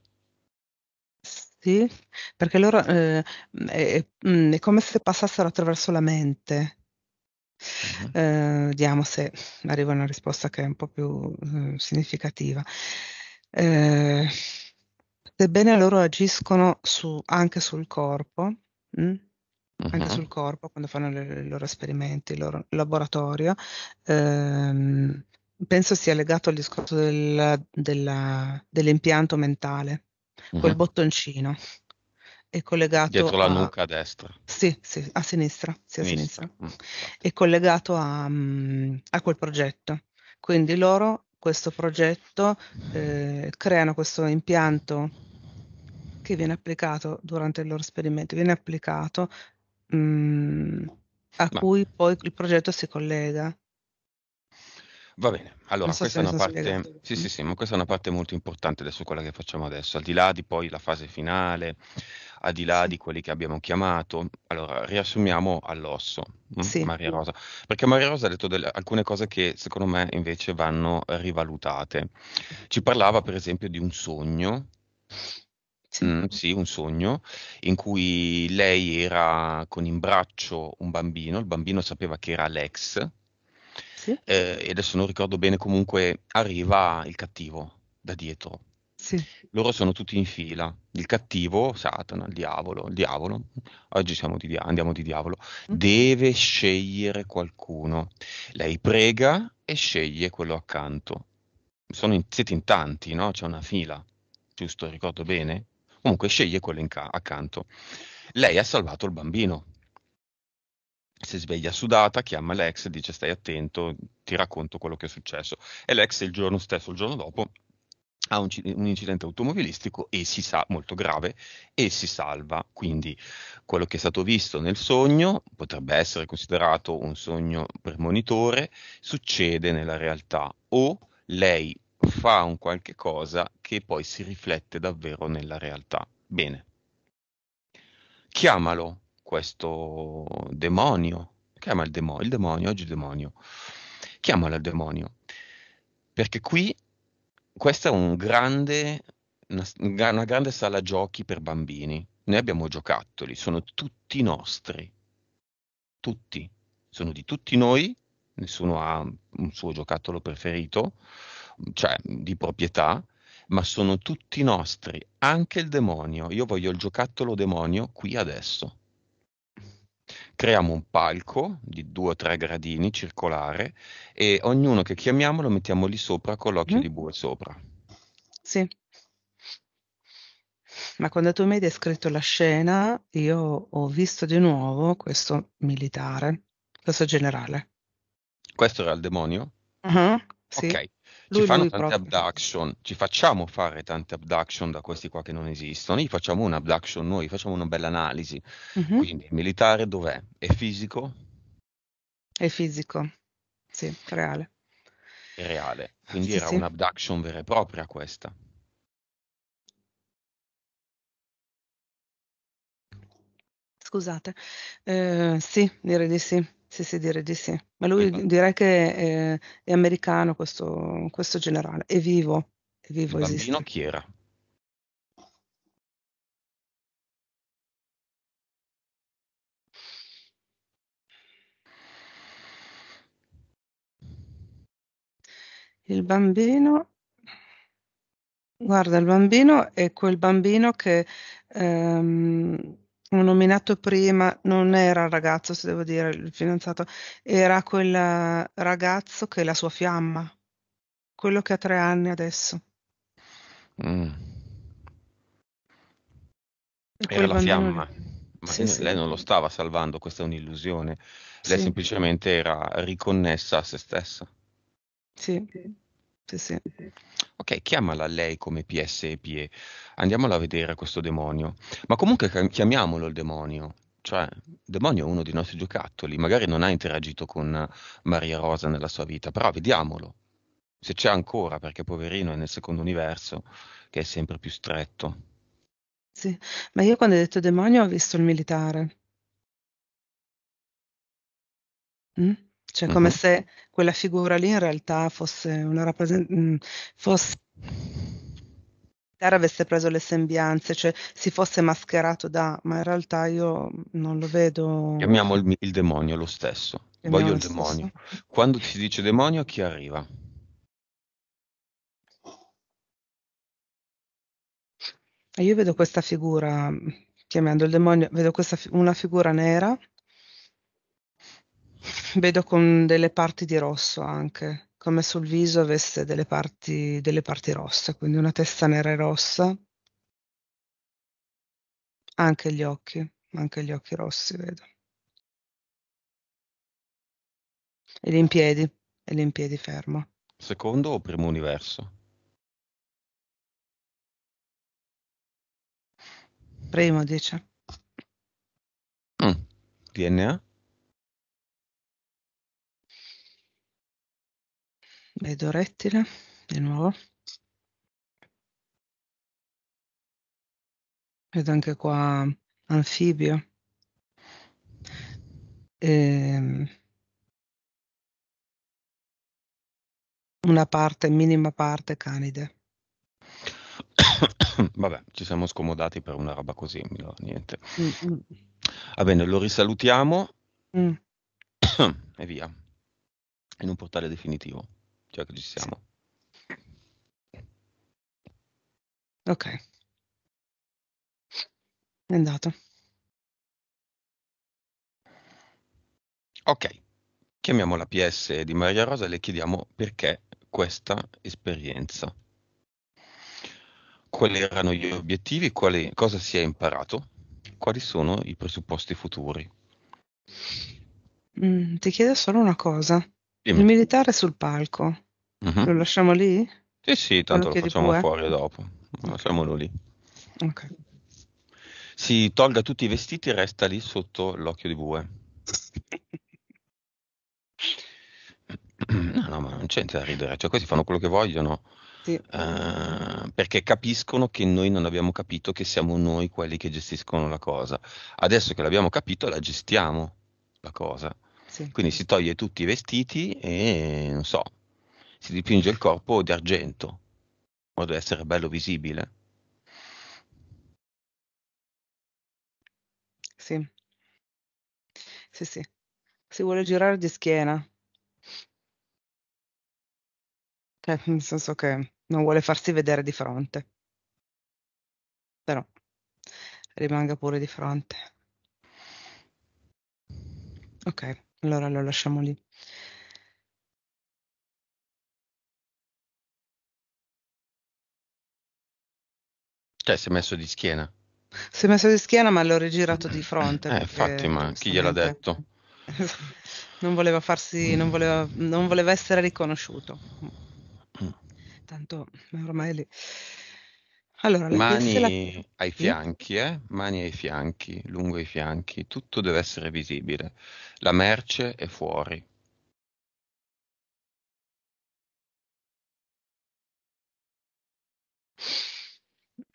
Sì, perché loro eh, è, è, mm, come se passassero attraverso la mente. Uh-huh. Eh, vediamo se arriva una risposta che è un po' più eh, significativa. Eh, sebbene loro agiscono su, anche sul corpo, mh? Mm, anche uh-huh. sul corpo quando fanno i loro esperimenti, il loro laboratorio, ehm, penso sia legato al discorso del, della, dell'impianto mentale, uh-huh. quel bottoncino è collegato dietro la a, nuca a destra. Sì, sì, a sinistra, sì, a sinistra. sinistra. Mm. È collegato a, mm, a, quel progetto. Quindi loro questo progetto eh, creano questo impianto che viene applicato durante il loro esperimento, viene applicato mh, mm, a Ma... cui poi il progetto si collega. Va bene, allora so questa, è parte, sì, sì, mm. sì, questa è una parte, molto importante adesso quella che facciamo adesso, al di là di poi la fase finale, al di là di quelli che abbiamo chiamato, allora riassumiamo all'osso mm, Maria Rosa, perché Maria Rosa ha detto delle, alcune cose che secondo me invece vanno rivalutate. Ci parlava per esempio di un sogno Mm, sì, un sogno in cui lei era con in braccio un bambino, il bambino sapeva che era Alex, sì. Eh, e adesso non ricordo bene, comunque arriva il cattivo da dietro. Sì. Loro sono tutti in fila, il cattivo, Satana, il diavolo, il diavolo, oggi di dia- andiamo di diavolo, mm. deve scegliere qualcuno. Lei prega e sceglie quello accanto. In, siete in tanti, no? C'è una fila, giusto? Ricordo bene? Comunque sceglie quello ca- accanto. Lei ha salvato il bambino, si sveglia sudata, chiama l'ex, dice stai attento, ti racconto quello che è successo. E l'ex il giorno stesso, il giorno dopo, ha un, un, incidente automobilistico e si sa molto grave e si salva. Quindi quello che è stato visto nel sogno potrebbe essere considerato un sogno premonitore, succede nella realtà o lei fa un qualche cosa che poi si riflette davvero nella realtà. Bene. Chiamalo, questo demonio, chiama il demonio, il demonio, oggi il demonio, chiamalo il demonio, perché qui questa è un grande, una, una grande sala giochi per bambini, noi abbiamo giocattoli, sono tutti nostri, tutti, sono di tutti noi, nessuno ha un suo giocattolo preferito, cioè di proprietà, ma sono tutti nostri, anche il demonio. Io voglio il giocattolo demonio qui adesso creiamo un palco di due o tre gradini circolare e ognuno che chiamiamo lo mettiamo lì sopra con l'occhio mm. di bue sopra. Sì. Ma quando tu mi hai descritto la scena, io ho visto di nuovo questo militare, questo generale. Questo era il demonio? Uh-huh, sì. Ok. Lui, ci fanno tante proprio. abduction, ci facciamo fare tante abduction da questi qua che non esistono, gli facciamo un'abduction noi, facciamo una bella analisi. Mm-hmm. Quindi il militare dov'è? È fisico? È fisico, sì, reale. È reale, quindi sì, era sì. un'abduction vera e propria questa. Scusate, eh, sì, direi di sì. Sì, sì, direi di sì. Ma lui Ecco. direi che è, eh, è americano questo, questo generale, è vivo, è vivo, Il bambino chi era? Il bambino, guarda, il bambino è quel bambino che ehm, ho nominato prima, non era il ragazzo, se devo dire, il fidanzato, era quel eh, ragazzo che è la sua fiamma, quello che ha tre anni adesso. Mm. Era la fiamma. Ma sì, lei sì. non lo stava salvando, questa è un'illusione. Lei sì. semplicemente era riconnessa a se stessa. Sì. Sì, sì. Ok, chiamala lei come PS e PE. Andiamola a vedere questo demonio. Ma comunque chiamiamolo il demonio. Cioè, il demonio è uno dei nostri giocattoli. Magari non ha interagito con Maria Rosa nella sua vita, però vediamolo. Se c'è ancora, perché poverino è nel secondo universo, che è sempre più stretto. Sì, ma io quando hai detto demonio ho visto il militare. Mm? cioè come uh-huh. se quella figura lì in realtà fosse una rappresentazione, fosse avesse preso le sembianze, cioè si fosse mascherato da, ma in realtà io non lo vedo. Chiamiamo il, il demonio lo stesso, Chiamiamo voglio il stesso. demonio. Quando si dice demonio, chi arriva? Io vedo questa figura, chiamando il demonio, vedo questa, una figura nera Vedo con delle parti di rosso anche, come sul viso avesse delle parti, delle parti rosse, quindi una testa nera e rossa. Anche gli occhi, anche gli occhi rossi vedo. Ed in piedi, ed in piedi fermo. Secondo o primo universo? Primo, dice. Mm. DNA? vedo rettile di nuovo vedo anche qua anfibio e ehm, una parte minima parte canide vabbè ci siamo scomodati per una roba così no, niente mm, mm. va bene lo risalutiamo mm. e via in un portale definitivo già cioè, che ci siamo. Ok. È andato. Ok, chiamiamo la PS di Maria Rosa e le chiediamo perché questa esperienza. Quali erano gli obiettivi? Quali, cosa si è imparato? Quali sono i presupposti futuri? Mm, ti chiedo solo una cosa. Dimmi. Il militare sul palco Uh-huh. Lo lasciamo lì? Sì, sì, tanto lo, lo facciamo pure. fuori dopo. Lasciamolo lì. Ok. Si tolga tutti i vestiti e resta lì sotto l'occhio di bue. no, no, ma non c'è niente da ridere, cioè questi fanno quello che vogliono. Sì. Uh, perché capiscono che noi non abbiamo capito che siamo noi quelli che gestiscono la cosa. Adesso che l'abbiamo capito, la gestiamo la cosa. Sì. Quindi si toglie tutti i vestiti e non so, si dipinge il corpo di argento, in modo da essere bello visibile. Sì. Sì, sì. Si vuole girare di schiena. Cioè, nel senso che non vuole farsi vedere di fronte. Però rimanga pure di fronte. Ok, allora lo lasciamo lì. Cioè, si è messo di schiena. Si è messo di schiena, ma l'ho rigirato di fronte. Eh, infatti, ma chi gliel'ha detto? non voleva farsi, mm. non, voleva, non voleva, essere riconosciuto. Mm. Tanto ormai lì. Allora, mani la... ai fianchi, eh? mani ai fianchi, lungo i fianchi, tutto deve essere visibile. La merce è fuori.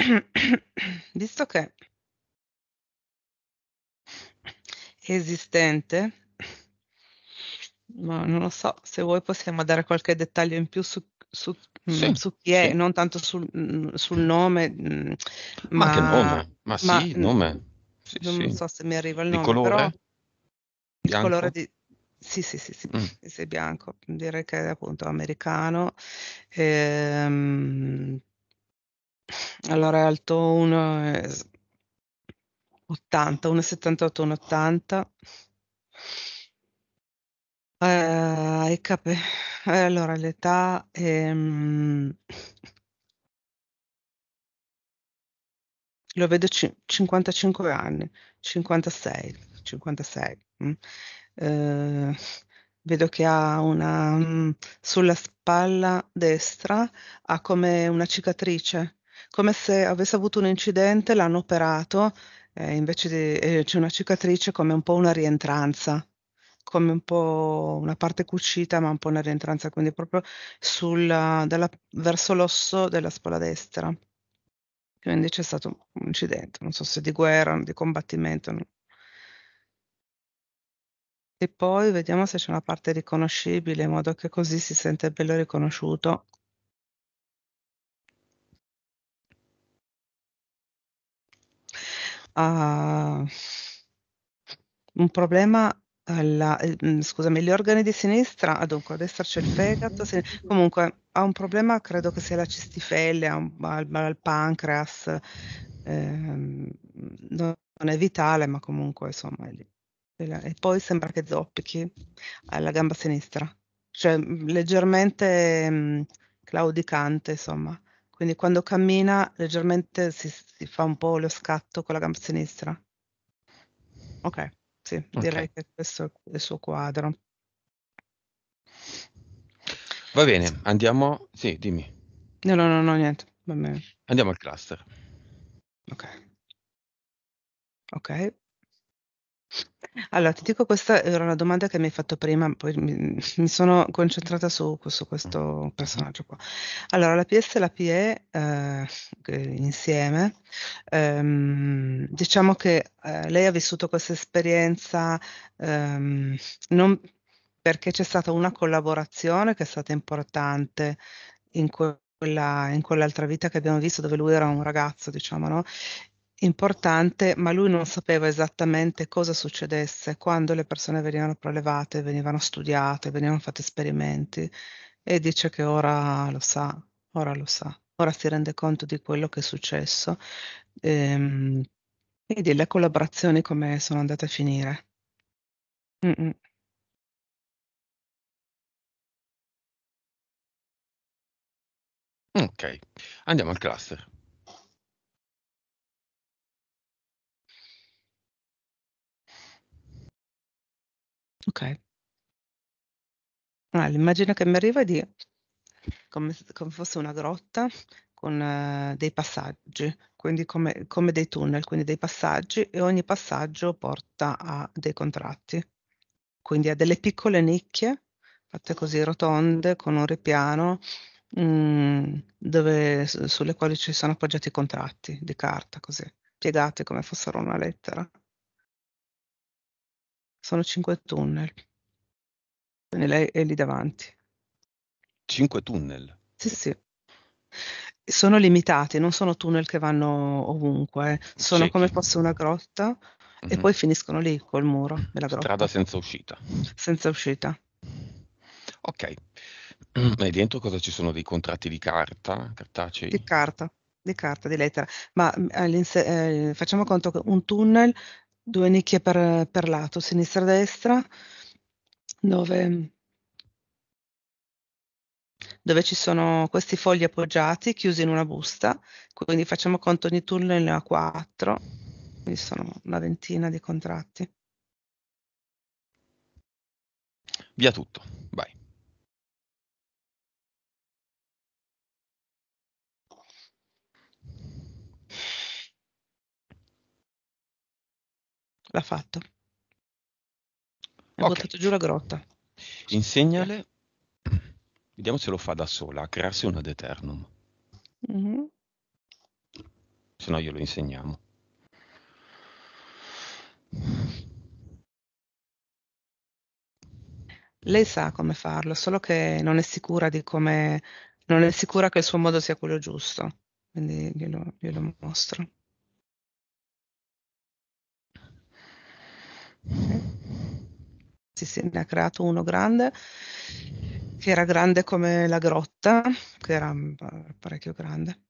visto che è esistente, ma non lo so, se vuoi possiamo dare qualche dettaglio in più su, su, mm, sì, mh, su chi è, sì. non tanto sul, mm, sul nome, mh, mm, ma, ma, che nome? Ma, ma nome. Sì, non so se mi arriva il di nome, colore? però bianco? il colore di... Sì, sì, sì, sì, mm. sì, bianco, direi che è appunto americano, ehm, allora è alto 1,80, 1,78, 1,80. Eh, e eh, cap- eh, allora l'età ehm, lo vedo c- 55 anni, 56, 56. Mm. Eh, vedo che ha una mm, sulla spalla destra ha come una cicatrice come se avesse avuto un incidente, l'hanno operato, eh, invece di, eh, c'è una cicatrice come un po' una rientranza, come un po' una parte cucita ma un po' una rientranza, quindi proprio sulla, dalla, verso l'osso della spalla destra. Quindi c'è stato un incidente, non so se di guerra, di combattimento. E poi vediamo se c'è una parte riconoscibile, in modo che così si sente bello riconosciuto. ha un problema alla, mm, scusami, gli organi di sinistra, ah, dunque a destra c'è il mm, fegato, mm, comunque ha un problema, credo che sia la cistifelle, ha al, pancreas, ehm, non è vitale, ma comunque insomma è lì. E poi sembra che zoppichi alla gamba sinistra, cioè leggermente ehm, claudicante, insomma quindi quando cammina leggermente si, si, fa un po' lo scatto con la gamba sinistra. Ok, sì, okay. direi che questo è il suo quadro. Va bene, andiamo. Sì, dimmi. No, no, no, no niente. Andiamo al cluster. Ok. Ok. Allora, ti dico questa era una domanda che mi hai fatto prima, poi mi, mi sono concentrata su, su, questo personaggio qua. Allora, la PS e la PE eh, eh, insieme, ehm, diciamo che eh, lei ha vissuto questa esperienza ehm, non perché c'è stata una collaborazione che è stata importante in quel in quell'altra vita che abbiamo visto, dove lui era un ragazzo, diciamo, no? importante, ma lui non sapeva esattamente cosa succedesse quando le persone venivano prelevate, venivano studiate, venivano fatti esperimenti e dice che ora lo sa, ora lo sa, ora si rende conto di quello che è successo ehm, e delle collaborazioni come sono andate a finire. Mm-mm. Ok, andiamo al cluster. Okay. Ah, l'immagine che mi arriva è di come s come fosse una grotta con eh, dei passaggi, quindi come come dei tunnel, quindi dei passaggi e ogni passaggio porta a dei contratti. Quindi a delle piccole nicchie fatte così rotonde con un ripiano, mm, dove sulle quali ci sono appoggiati i contratti di carta, così, piegate come fossero una lettera. Sono cinque tunnel. Quindi lei è lì davanti. Cinque tunnel? Sì, sì. Sono limitati, non sono tunnel che vanno ovunque, eh. sono Ciechi. come fosse una grotta mm-hmm. e mhm. poi finiscono lì col muro della grotta. Strada senza uscita. Senza uscita. Ok. E dentro cosa ci sono dei contratti di carta, cartacei? Di carta, di carta, di lettera. Ma eh, eh facciamo conto che un tunnel due nicchie per, per lato, sinistra-destra, e dove, dove ci sono questi fogli appoggiati chiusi in una busta, quindi facciamo conto ogni turno ne ha 4, quindi sono una ventina di contratti. Via tutto, vai. L'ha fatto. Ha okay. buttato giù la grotta. Insegnale. Vediamo se lo fa da sola, a crearsi una Deternum. Mm-hmm. Se no glielo insegniamo. Lei sa come farlo, solo che non è sicura di come non è sicura che il suo modo sia quello giusto. Quindi glielo, glielo mostro. Sì, sì, ne ha creato uno grande, che era grande come la grotta, che era mm, parecchio grande.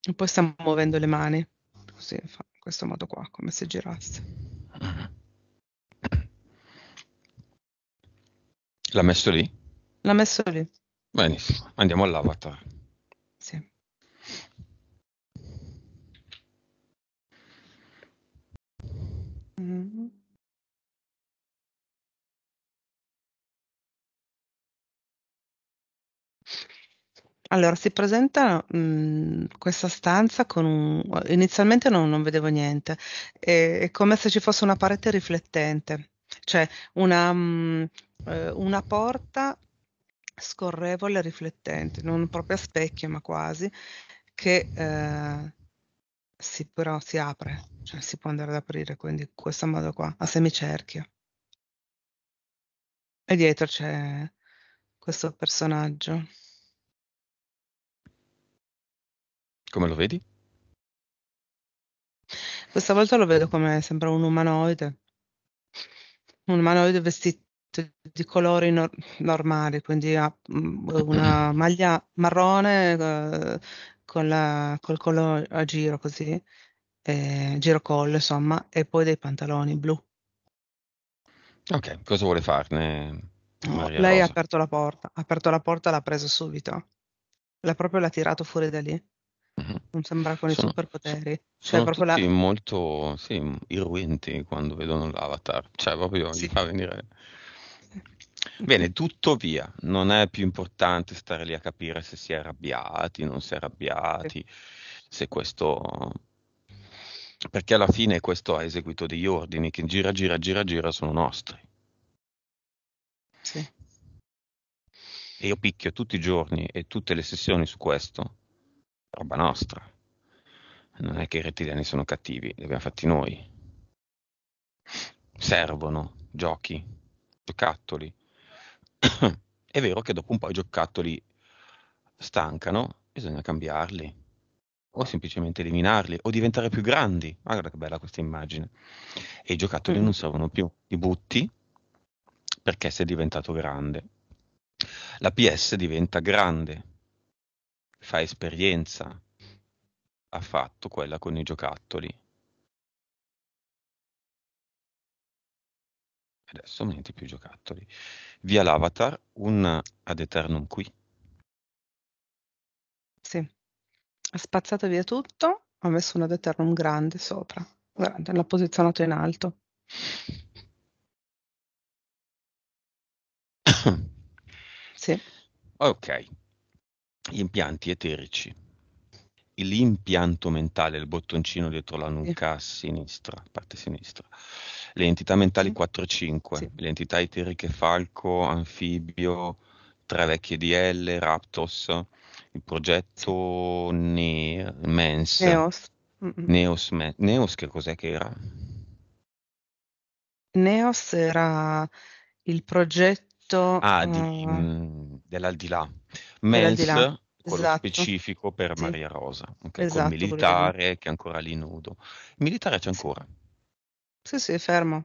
E poi stiamo muovendo le mani, così, in questo modo qua, come se girasse. L'ha messo lì? L'ha messo lì. Benissimo, andiamo all'avatar. Allora, si presenta, mhmm, questa stanza con un inizialmente non non vedevo niente. Ehm, è come se ci fosse una parete riflettente, cioè una mhmm, eh, una porta scorrevole riflettente, non proprio a specchio, ma quasi, che, ehm, si però si apre, cioè si può andare ad aprire, quindi in questo modo qua, a semicerchio. E dietro c'è questo personaggio. Come lo vedi? Questa volta lo vedo come sembra un umanoide. Un umanoide vestito di colori nor- normali, quindi ha mm, una maglia marrone eh, con la, col collo a giro così, eh, giro collo insomma, e poi dei pantaloni blu. Ok, cosa vuole farne? Maria Lei Rosa? ha aperto la porta, ha aperto la porta, l'ha preso subito, l'ha proprio l'ha tirato fuori da lì. Non sembra con i Sono superpoteri. Cioè sono proprio la tutti molto, sì, irruenti quando vedono l'avatar, cioè proprio gli fa venire Bene, tuttavia, non è più importante stare lì a capire se si è arrabbiati, non si è Sì. arrabbiati, se questo perché alla fine questo ha eseguito degli ordini che gira, gira, gira, gira sono nostri. Sì. E io picchio tutti i giorni e tutte le sessioni su questo roba nostra. Non è che i rettiliani sono cattivi, li abbiamo fatti noi. Servono giochi, giocattoli. è vero che dopo un po' i giocattoli stancano, bisogna cambiarli o semplicemente eliminarli o diventare più grandi. Guarda che bella questa immagine. E i giocattoli mm. non servono più, li butti perché sei diventato grande. La PS diventa grande fa esperienza. Ha fatto quella con i giocattoli. Adesso niente più giocattoli. Via l'avatar, un ad eternum qui. Sì. Ha spazzato via tutto, ha messo un ad eternum grande sopra. Grande, l'ha posizionato in alto. sì. Ok gli Impianti eterici. L'impianto mentale, il bottoncino dietro la nuca a sinistra, parte sinistra. Le entità mentali 4 e 5, sì. le entità eteriche falco, anfibio, tre vecchie DL, Raptos, il progetto ne- MENS. Neos. Neos, Me- Neos che cos'è che era? Neos era il progetto tutto. Ah, di, uh, dell'aldilà. Mens, quello esatto. specifico per sì. Maria Rosa, okay, esatto, col militare che è ancora lì nudo. Il militare c'è ancora. Sì, sì, fermo.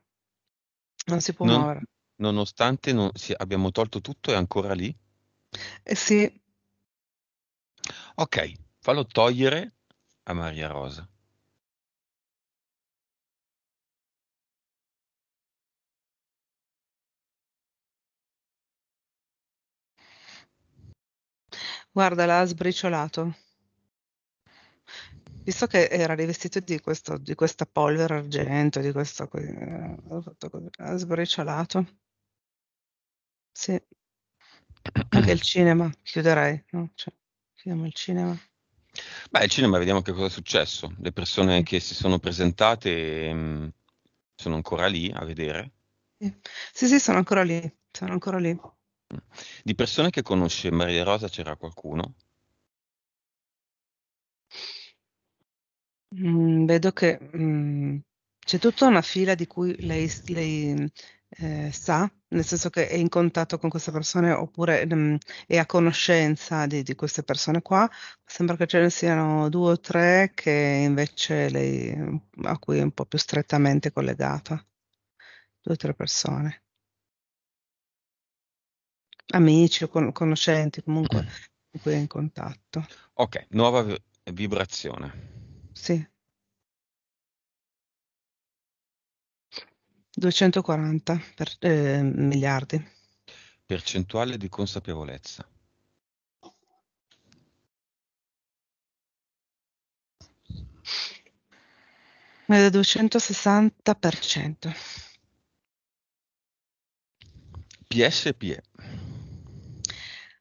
Non si può non, muovere. Nonostante non, sì, abbiamo tolto tutto, è ancora lì? Eh sì. Ok, fallo togliere a Maria Rosa. Guarda, l'ha sbriciolato. Visto che era rivestito di, questo, di questa polvere argento, di questo... Eh, ha sbriciolato. Sì. Anche il cinema, chiuderei, no? Cioè, chiudiamo il cinema. Beh, il cinema, vediamo che cosa è successo. Le persone che si sono presentate mh, mm, sono ancora lì a vedere. Sì, sì, sono ancora lì, sono ancora lì. Di persone che conosce Maria Rosa c'era qualcuno? Mm, vedo che mm, c'è tutta una fila di cui lei, lei eh, sa, nel senso che è in contatto con queste persone oppure mm, è a conoscenza di, di, queste persone qua. Sembra che ce ne siano due o tre che invece lei, a cui è un po' più strettamente collegata. Due o tre persone amici o con- conoscenti, comunque con cui è in contatto. Ok, nuova vi- vibrazione. Sì. 240 per, eh, miliardi. Percentuale di consapevolezza. Del 260%. PSPE.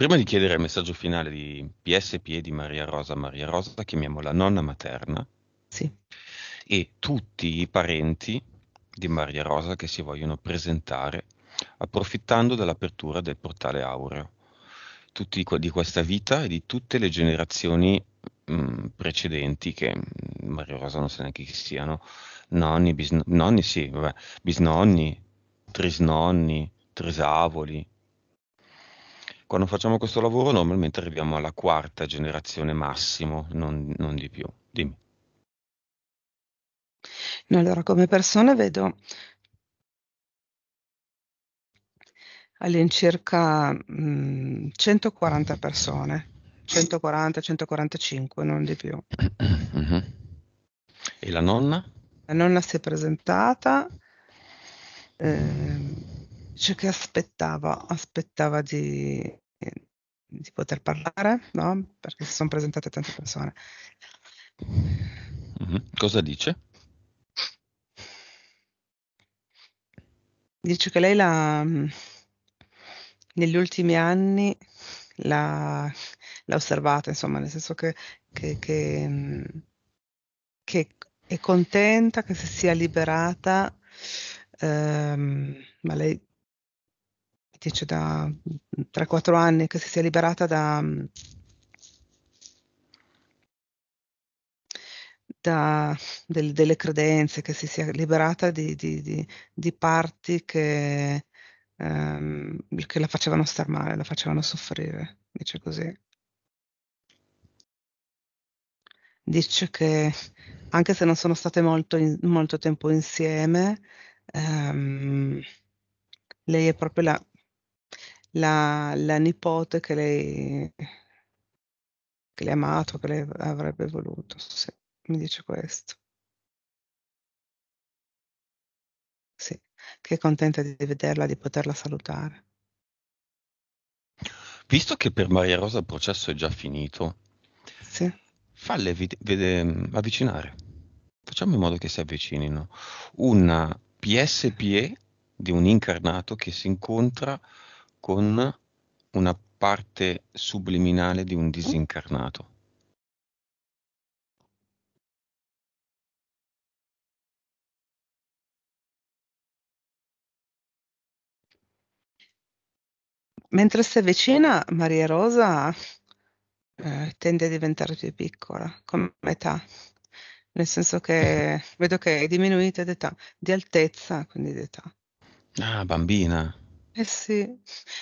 Prima di chiedere il messaggio finale di PSP e di Maria Rosa, Maria Rosa chiamiamo la nonna materna sì. e tutti i parenti di Maria Rosa che si vogliono presentare approfittando dell'apertura del portale aureo. Tutti di questa vita e di tutte le generazioni mh, mm, precedenti che mm, Maria Rosa non sa neanche chi siano, nonni, bisnonni, sì, vabbè, bisnonni, trisnonni, trisavoli, quando facciamo questo lavoro normalmente arriviamo alla quarta generazione massimo, non, non di più. Dimmi. allora come persona vedo all'incirca mh, mm, 140 persone, 140-145, non di più. Uh-huh. E la nonna? La nonna si è presentata. Eh, cioè che aspettava, aspettava di, di poter parlare, no? Perché si sono presentate tante persone. Mm-hmm. Cosa dice? Dice che lei la, negli ultimi anni l'ha, l'ha osservata, insomma, nel senso che, che, che, che, è contenta che si sia liberata, ehm, ma lei dice da 3-4 anni che si sia liberata da, da del, delle credenze, che si sia liberata di, di, di, di parti che, ehm, che la facevano star male, la facevano soffrire, dice così. Dice che anche se non sono state molto, in, molto tempo insieme, ehm, lei è proprio la, la, la nipote che lei, che lei ha amato, che lei avrebbe voluto, se mi dice questo. Sì, che è contenta di vederla, di poterla salutare. Visto che per Maria Rosa il processo è già finito, sì. falle vede- vede- avvicinare. Facciamo in modo che si avvicinino. Una PSPE di un incarnato che si incontra con una parte subliminale di un disincarnato. Mentre si avvicina, Maria Rosa eh, tende a diventare più piccola, come età, nel senso che vedo che è diminuita d'età, di altezza, quindi d'età. Ah, bambina. Eh sì,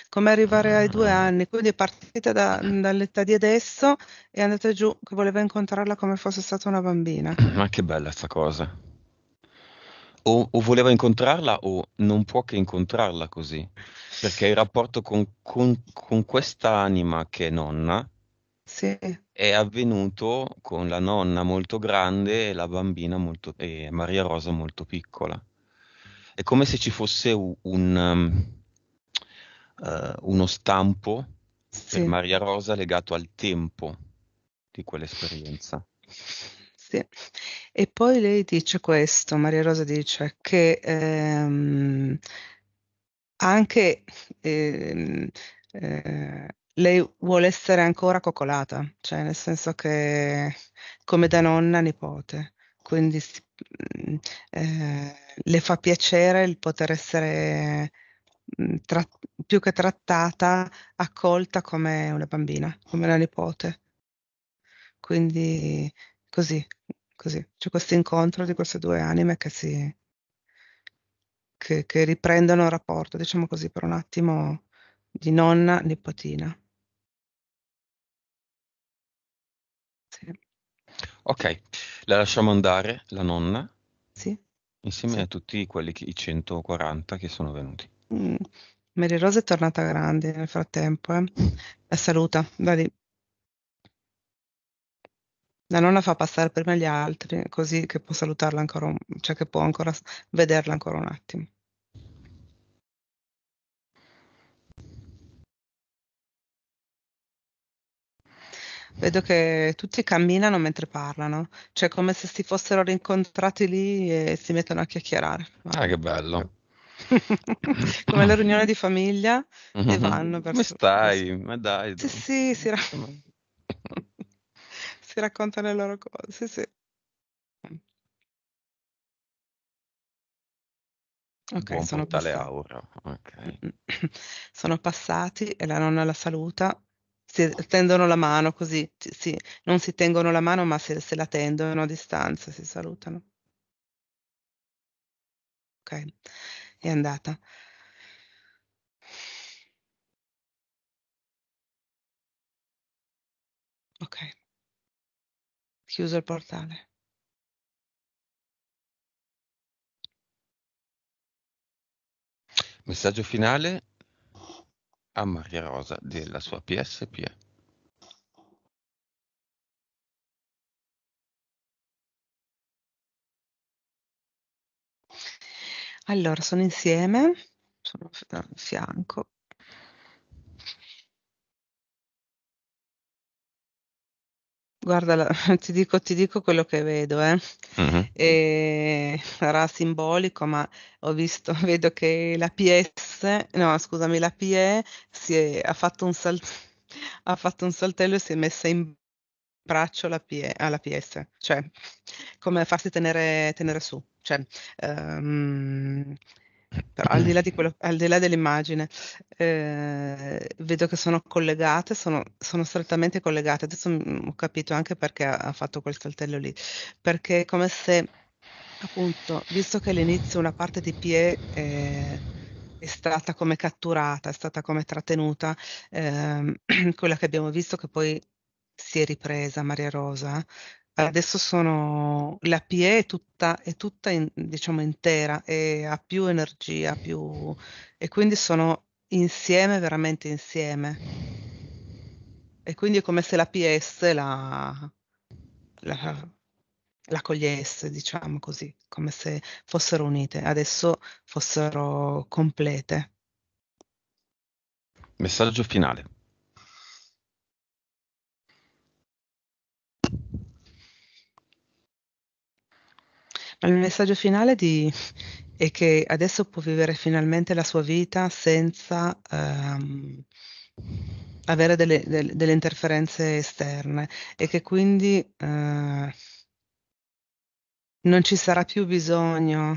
come arrivare ai due ah. anni. Quindi è partita da dall'età di adesso e è andata giù che voleva incontrarla come fosse stata una bambina. Ma che bella sta cosa. O o voleva incontrarla o non può che incontrarla così, perché il rapporto con con con questa anima che è nonna Sì. è avvenuto con la nonna molto grande e la bambina molto e Maria Rosa molto piccola. È come se ci fosse u un um, eh, uno stampo sì. per Maria Rosa legato al tempo di quell'esperienza. Sì. E poi lei dice questo, Maria Rosa dice che ehm, anche ehm, eh, lei vuole essere ancora coccolata, cioè nel senso che come da nonna nipote, quindi mm, eh, le fa piacere il poter essere Mhmm, tra, più che trattata, accolta come una bambina, come una nipote. Quindi così, così. C'è questo incontro di queste due anime che si... Che, che riprendono il rapporto, diciamo così, per un attimo di nonna nipotina. Sì. Ok, la lasciamo andare, la nonna, sì. insieme sì. a tutti quelli che, i 140 che sono venuti. Mh. Mm. Mary Rose è tornata grande nel frattempo, eh. La saluta, va lì. La nonna fa passare prima gli altri, così che può salutarla ancora cioè che può ancora vederla ancora un attimo. Vedo che tutti camminano mentre parlano, cioè come se si fossero rincontrati lì e si mettono a chiacchierare. Ah, che bello come la riunione di famiglia e mhm. vanno. Come stai? Ma dai. dai. Sì, sì, si, ra- si raccontano le loro cose, sì, Ok, Buon sono tale passati. aura. Okay. sono passati e la nonna la saluta. Si tendono la mano così, sì, non si tengono la mano, ma se, se la tendono a distanza si salutano. Ok è andata. Ok. Chiuso il portale. Messaggio finale a Maria Rosa della sua PSP. Allora, sono insieme, sono a fianco. Guarda, ti dico, ti dico quello che vedo, eh. Mh-mh. E sarà simbolico, ma ho visto, vedo che la PS no scusami, la PE si è ha fatto un sal ha fatto un saltello e si è messa in braccio alla, pie- alla PS, cioè come farsi tenere, tenere su. Cioè, um, ehm, però al di là, di quello, al di là dell'immagine, eh, vedo che sono collegate, sono, sono, strettamente collegate. Adesso mm, ho capito anche perché ha fatto quel saltello lì, perché è come se, appunto, visto che all'inizio una parte di Pie è, è stata come catturata, è stata come trattenuta, eh, quella che abbiamo visto che poi si è ripresa Maria Rosa. Adesso sono la PE è tutta, è tutta in, diciamo intera e ha più energia, più, e quindi sono insieme, veramente insieme. E quindi è come se la PS la, la, la cogliesse, diciamo così, come se fossero unite, adesso fossero complete. Messaggio finale. Il messaggio finale di, è che adesso può vivere finalmente la sua vita senza um, avere delle, delle, delle, interferenze esterne e che quindi uh, non ci sarà più bisogno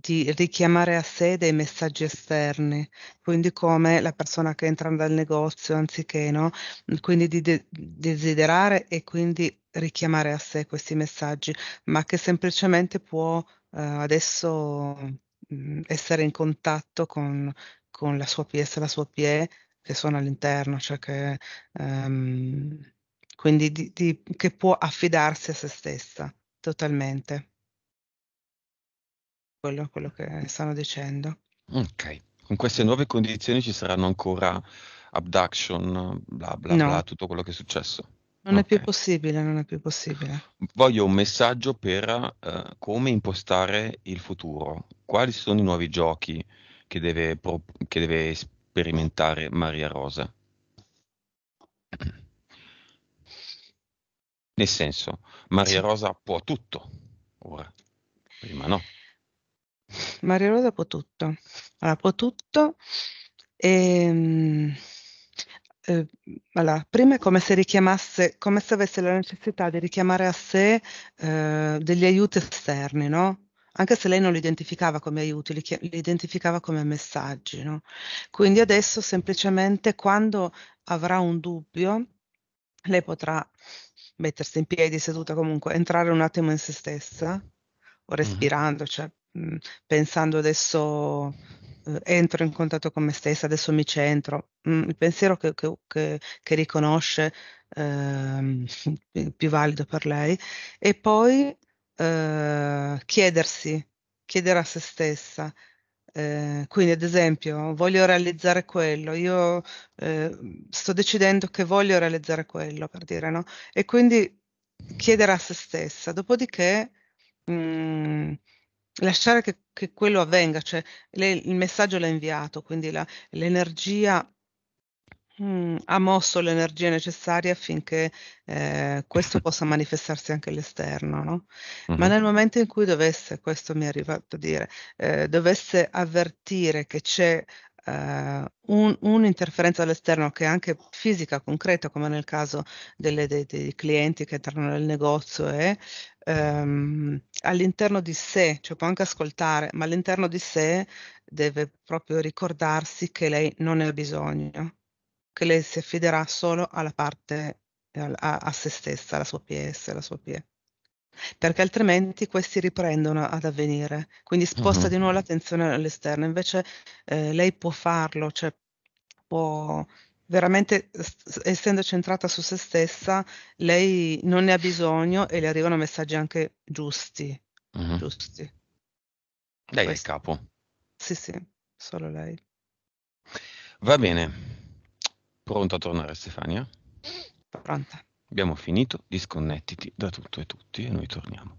di richiamare a sé dei messaggi esterni, quindi come la persona che entra dal negozio anziché, no? Quindi di de- desiderare e quindi richiamare a sé questi messaggi, ma che semplicemente può eh, adesso mh, mm, essere in contatto con, con la sua PS e la sua PE che sono all'interno, cioè che, um, quindi di, di, che può affidarsi a se stessa totalmente quello, quello che stanno dicendo. Ok, con queste nuove condizioni ci saranno ancora abduction, bla bla no. bla, tutto quello che è successo. Non okay. è più possibile, non è più possibile. Voglio un messaggio per uh, come impostare il futuro. Quali sono i nuovi giochi che deve, pro- che deve sperimentare Maria Rosa? Nel senso, Maria Rosa può tutto ora, prima no. Maria Rosa può tutto. Allora, dopo tutto, ehm, eh, allora, prima è come se richiamasse, come se avesse la necessità di richiamare a sé eh, degli aiuti esterni, no? Anche se lei non li identificava come aiuti, li, li identificava come messaggi, no? Quindi adesso semplicemente quando avrà un dubbio, lei potrà mettersi in piedi, seduta comunque, entrare un attimo in se stessa, o mm-hmm. respirando, cioè Mm, pensando adesso eh, entro in contatto con me stessa, adesso mi centro. Mh, mm, il pensiero che, che, che, che riconosce eh, più valido per lei e poi eh, chiedersi, chiedere a se stessa. Eh, quindi ad esempio voglio realizzare quello, io eh, sto decidendo che voglio realizzare quello per dire no e quindi chiedere a se stessa, dopodiché mh, mm, lasciare che, che quello avvenga, cioè le, il messaggio l'ha inviato, quindi la, l'energia mh, mm, ha mosso l'energia necessaria affinché eh, questo possa manifestarsi anche all'esterno, no? uh-huh. Ma nel momento in cui dovesse, questo mi è arrivato a dire, eh, dovesse avvertire che c'è eh, un, un'interferenza dall'esterno che è anche fisica, concreta, come nel caso delle, dei, dei, clienti che entrano nel negozio, è ehm, all'interno di sé, cioè può anche ascoltare, ma all'interno di sé deve proprio ricordarsi che lei non ne ha bisogno, che lei si affiderà solo alla parte, a, a se stessa, alla sua PS, alla sua PE perché altrimenti questi riprendono ad avvenire, quindi sposta uh-huh. di nuovo l'attenzione all'esterno, invece eh, lei può farlo, cioè può veramente essendo centrata su se stessa, lei non ne ha bisogno e le arrivano messaggi anche giusti, uh-huh. giusti. Lei Questo. è il capo. Sì, sì, solo lei. Va bene. Pronta a tornare Stefania? Pronta. Abbiamo finito, disconnettiti da tutto e tutti e noi torniamo.